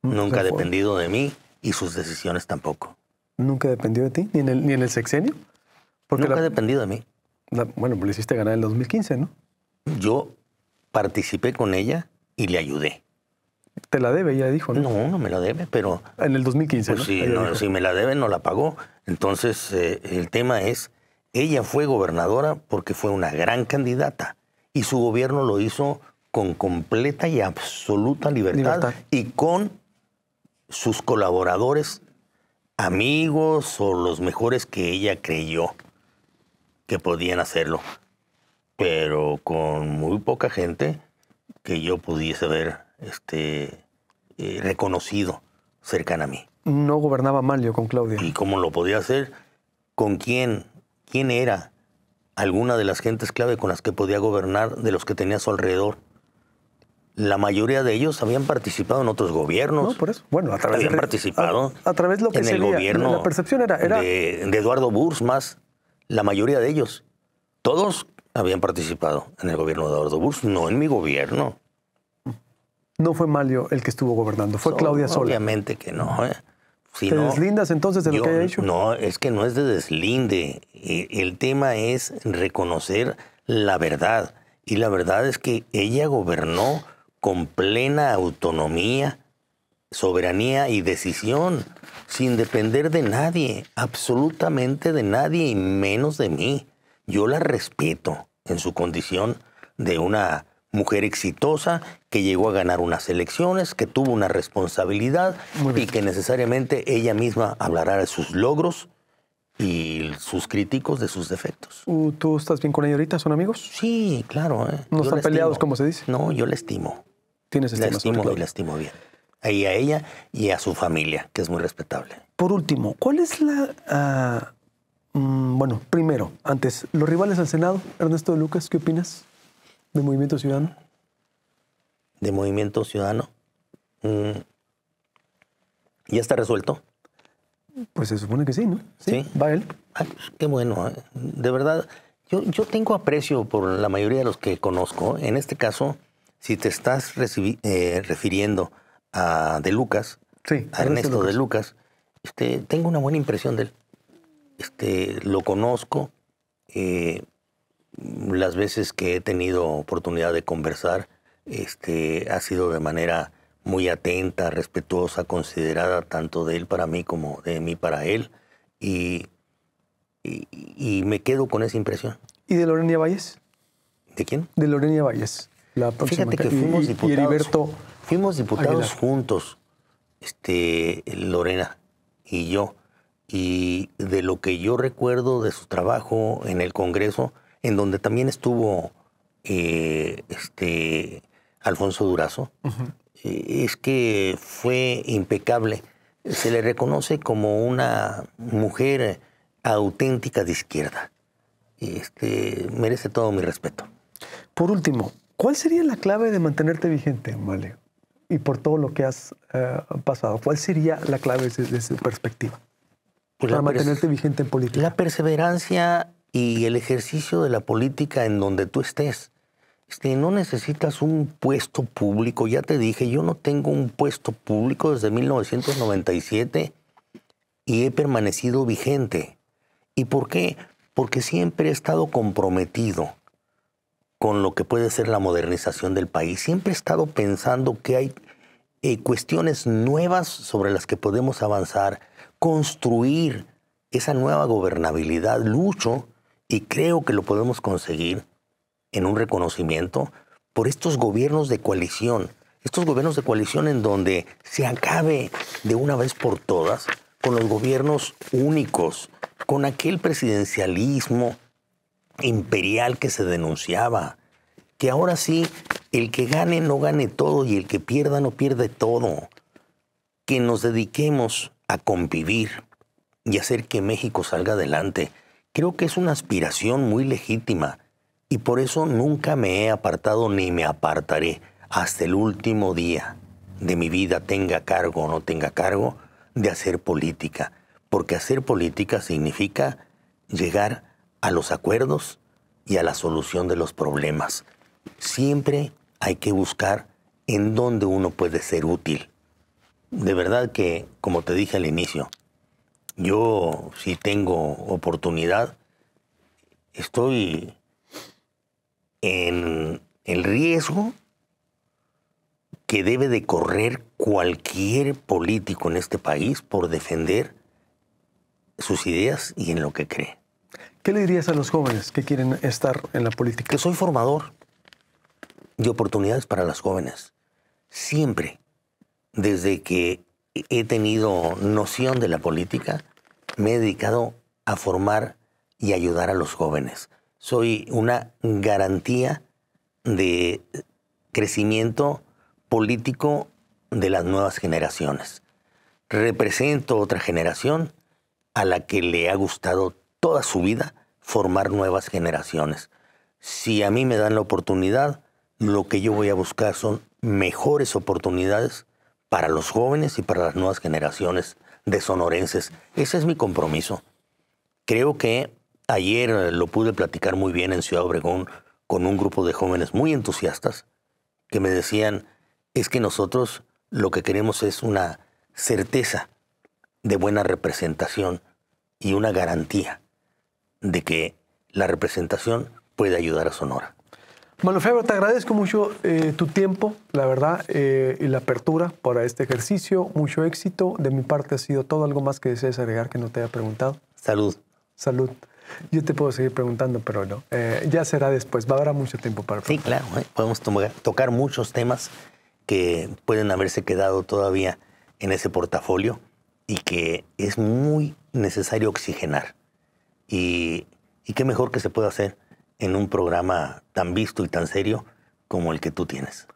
Nunca ha dependido de mí y sus decisiones tampoco nunca dependió de ti, ni en el, ni en el sexenio. Porque nunca la, ha dependido de mí. bueno, pues le hiciste ganar en el 2015, ¿no? Yo participé con ella y le ayudé. Te la debe, ya dijo, ¿no? No, no me la debe, pero... En el 2015, pues Si, me la debe, no la pagó. Entonces, eh, el tema es, ella fue gobernadora porque fue una gran candidata y su gobierno lo hizo con completa y absoluta libertad. y con sus colaboradores amigos o los mejores que ella creyó que podían hacerlo, pero con muy poca gente que yo pudiese haber este, eh, reconocido cercana a mí. No gobernaba mal yo con Claudia. ¿Y cómo lo podía hacer? ¿Con quién? ¿Quién era? Alguna de las gentes clave con las que podía gobernar, de los que tenía a su alrededor la mayoría de ellos habían participado en otros gobiernos. Bueno, a través habían participado a, través lo que en el gobierno. La percepción era, era... De, Eduardo Burs más la mayoría de ellos. Todos habían participado en el gobierno de Eduardo Burs, no en mi gobierno. No fue Malio el que estuvo gobernando, fue Claudia Sola. Obviamente que no. ¿eh? ¿Te deslindas entonces de lo que haya hecho? No, es que no es de deslinde. E, el tema es reconocer la verdad. Y la verdad es que ella gobernó con plena autonomía, soberanía y decisión, sin depender de nadie, absolutamente de nadie y menos de mí. Yo la respeto en su condición de una mujer exitosa que llegó a ganar unas elecciones, que tuvo una responsabilidad y que necesariamente ella misma hablará de sus logros y sus críticos de sus defectos. ¿Tú estás bien con ella ahorita? ¿Son amigos? Sí, claro. ¿eh? ¿No están peleados, como se dice? No, yo la estimo. Tienes la estimo y la estimo bien. Ahí a ella y a su familia, que es muy respetable. Por último, ¿cuál es la... Ah, mm, bueno, primero, antes, los rivales al Senado, Ernesto Lucas, ¿qué opinas de Movimiento Ciudadano? De Movimiento Ciudadano. Mm, ¿Ya está resuelto? Pues se supone que sí, ¿no? Sí. Vale. Va él. Ah, pues, qué bueno. ¿eh? De verdad, yo, yo tengo aprecio por la mayoría de los que conozco. En este caso, si te estás eh, refiriendo a De Lucas, a Ernesto De Lucas, este, tengo una buena impresión de él. Este, lo conozco. Eh, las veces que he tenido oportunidad de conversar, este, ha sido de manera muy atenta, respetuosa, considerada tanto de él para mí como de mí para él. Y, y me quedo con esa impresión. ¿Y de Lorena Valles? ¿De quién? De Lorena Valles. Fíjate que fuimos diputados. fuimos diputados juntos, este, Lorena y yo. Y de lo que yo recuerdo de su trabajo en el Congreso, en donde también estuvo eh, este, Alfonso Durazo, eh, es que fue impecable. Se le reconoce como una mujer auténtica de izquierda. Este, merece todo mi respeto. Por último, ¿Cuál sería la clave de mantenerte vigente, Vale? Y por todo lo que has eh, pasado, ¿cuál sería la clave desde, su perspectiva? Pues para mantenerte vigente en política. La perseverancia y el ejercicio de la política en donde tú estés. que este, no necesitas un puesto público. Ya te dije, yo no tengo un puesto público desde 1997 y he permanecido vigente. ¿Y por qué? Porque siempre he estado comprometido con lo que puede ser la modernización del país. Siempre he estado pensando que hay eh, cuestiones nuevas sobre las que podemos avanzar, construir esa nueva gobernabilidad. Lucho y creo que lo podemos conseguir en un reconocimiento por estos gobiernos de coalición, estos gobiernos de coalición en donde se acabe de una vez por todas con los gobiernos únicos, con aquel presidencialismo imperial que se denunciaba. Que ahora sí, el que gane no gane todo y el que pierda no pierde todo. Que nos dediquemos a convivir y hacer que México salga adelante. Creo que es una aspiración muy legítima y por eso nunca me he apartado ni me apartaré hasta el último día de mi vida, tenga cargo o no tenga cargo, de hacer política. Porque hacer política significa llegar a los acuerdos y a la solución de los problemas. Siempre hay que buscar en dónde uno puede ser útil. De verdad que, como te dije al inicio, yo si tengo oportunidad, estoy en el riesgo que debe de correr cualquier político en este país por defender sus ideas y en lo que cree. ¿Qué le dirías a los jóvenes que quieren estar en la política? Que soy formador de oportunidades para las jóvenes. Siempre, desde que he tenido noción de la política, me he dedicado a formar y ayudar a los jóvenes. Soy una garantía de crecimiento político de las nuevas generaciones. Represento otra generación a la que le ha gustado toda su vida formar nuevas generaciones. Si a mí me dan la oportunidad, lo que yo voy a buscar son mejores oportunidades para los jóvenes y para las nuevas generaciones de sonorenses. Ese es mi compromiso. Creo que ayer lo pude platicar muy bien en Ciudad Obregón con un grupo de jóvenes muy entusiastas que me decían, es que nosotros lo que queremos es una certeza de buena representación y una garantía de que la representación puede ayudar a Sonora. Febro, te agradezco mucho eh, tu tiempo, la verdad, eh, y la apertura para este ejercicio. Mucho éxito. De mi parte ha sido todo. ¿Algo más que desees agregar que no te haya preguntado? Salud. Salud. Yo te puedo seguir preguntando, pero no. Eh, ya será después. Va a haber mucho tiempo para preguntar. Sí, claro. Podemos tocar muchos temas que pueden haberse quedado todavía en ese portafolio y que es muy necesario oxigenar. Y, qué mejor que se pueda hacer en un programa tan visto y tan serio como el que tú tienes.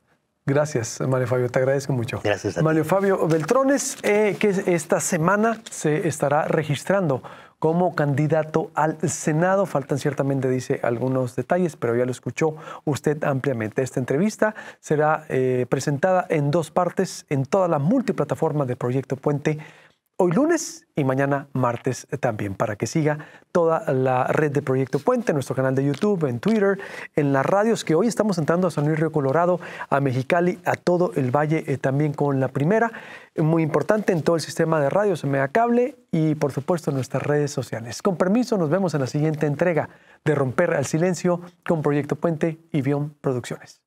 Gracias, Mario Fabio, te agradezco mucho. Gracias. Mario Fabio Beltrones, eh, que esta semana se estará registrando como candidato al Senado. Faltan ciertamente, dice, algunos detalles, pero ya lo escuchó usted ampliamente. Esta entrevista será eh, presentada en dos partes en toda la multiplataforma de Proyecto Puente hoy lunes y mañana martes también, para que siga toda la red de Proyecto Puente, nuestro canal de YouTube, en Twitter, en las radios que hoy estamos entrando a San Luis Río Colorado, a Mexicali, a todo el valle eh, también con la primera, muy importante en todo el sistema de radios, Mega Cable y por supuesto en nuestras redes sociales. Con permiso, nos vemos en la siguiente entrega de Romper al Silencio con Proyecto Puente y Bion Producciones.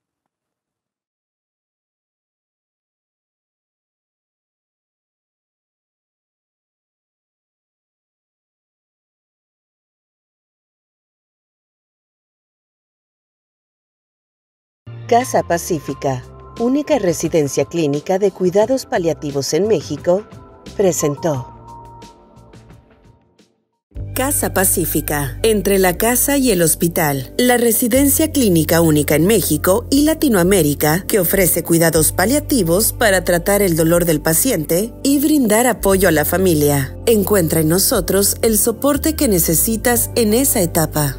Casa Pacífica, única residencia clínica de cuidados paliativos en México, presentó. Casa Pacífica, entre la casa y el hospital, la residencia clínica única en México y Latinoamérica que ofrece cuidados paliativos para tratar el dolor del paciente y brindar apoyo a la familia. Encuentra en nosotros el soporte que necesitas en esa etapa.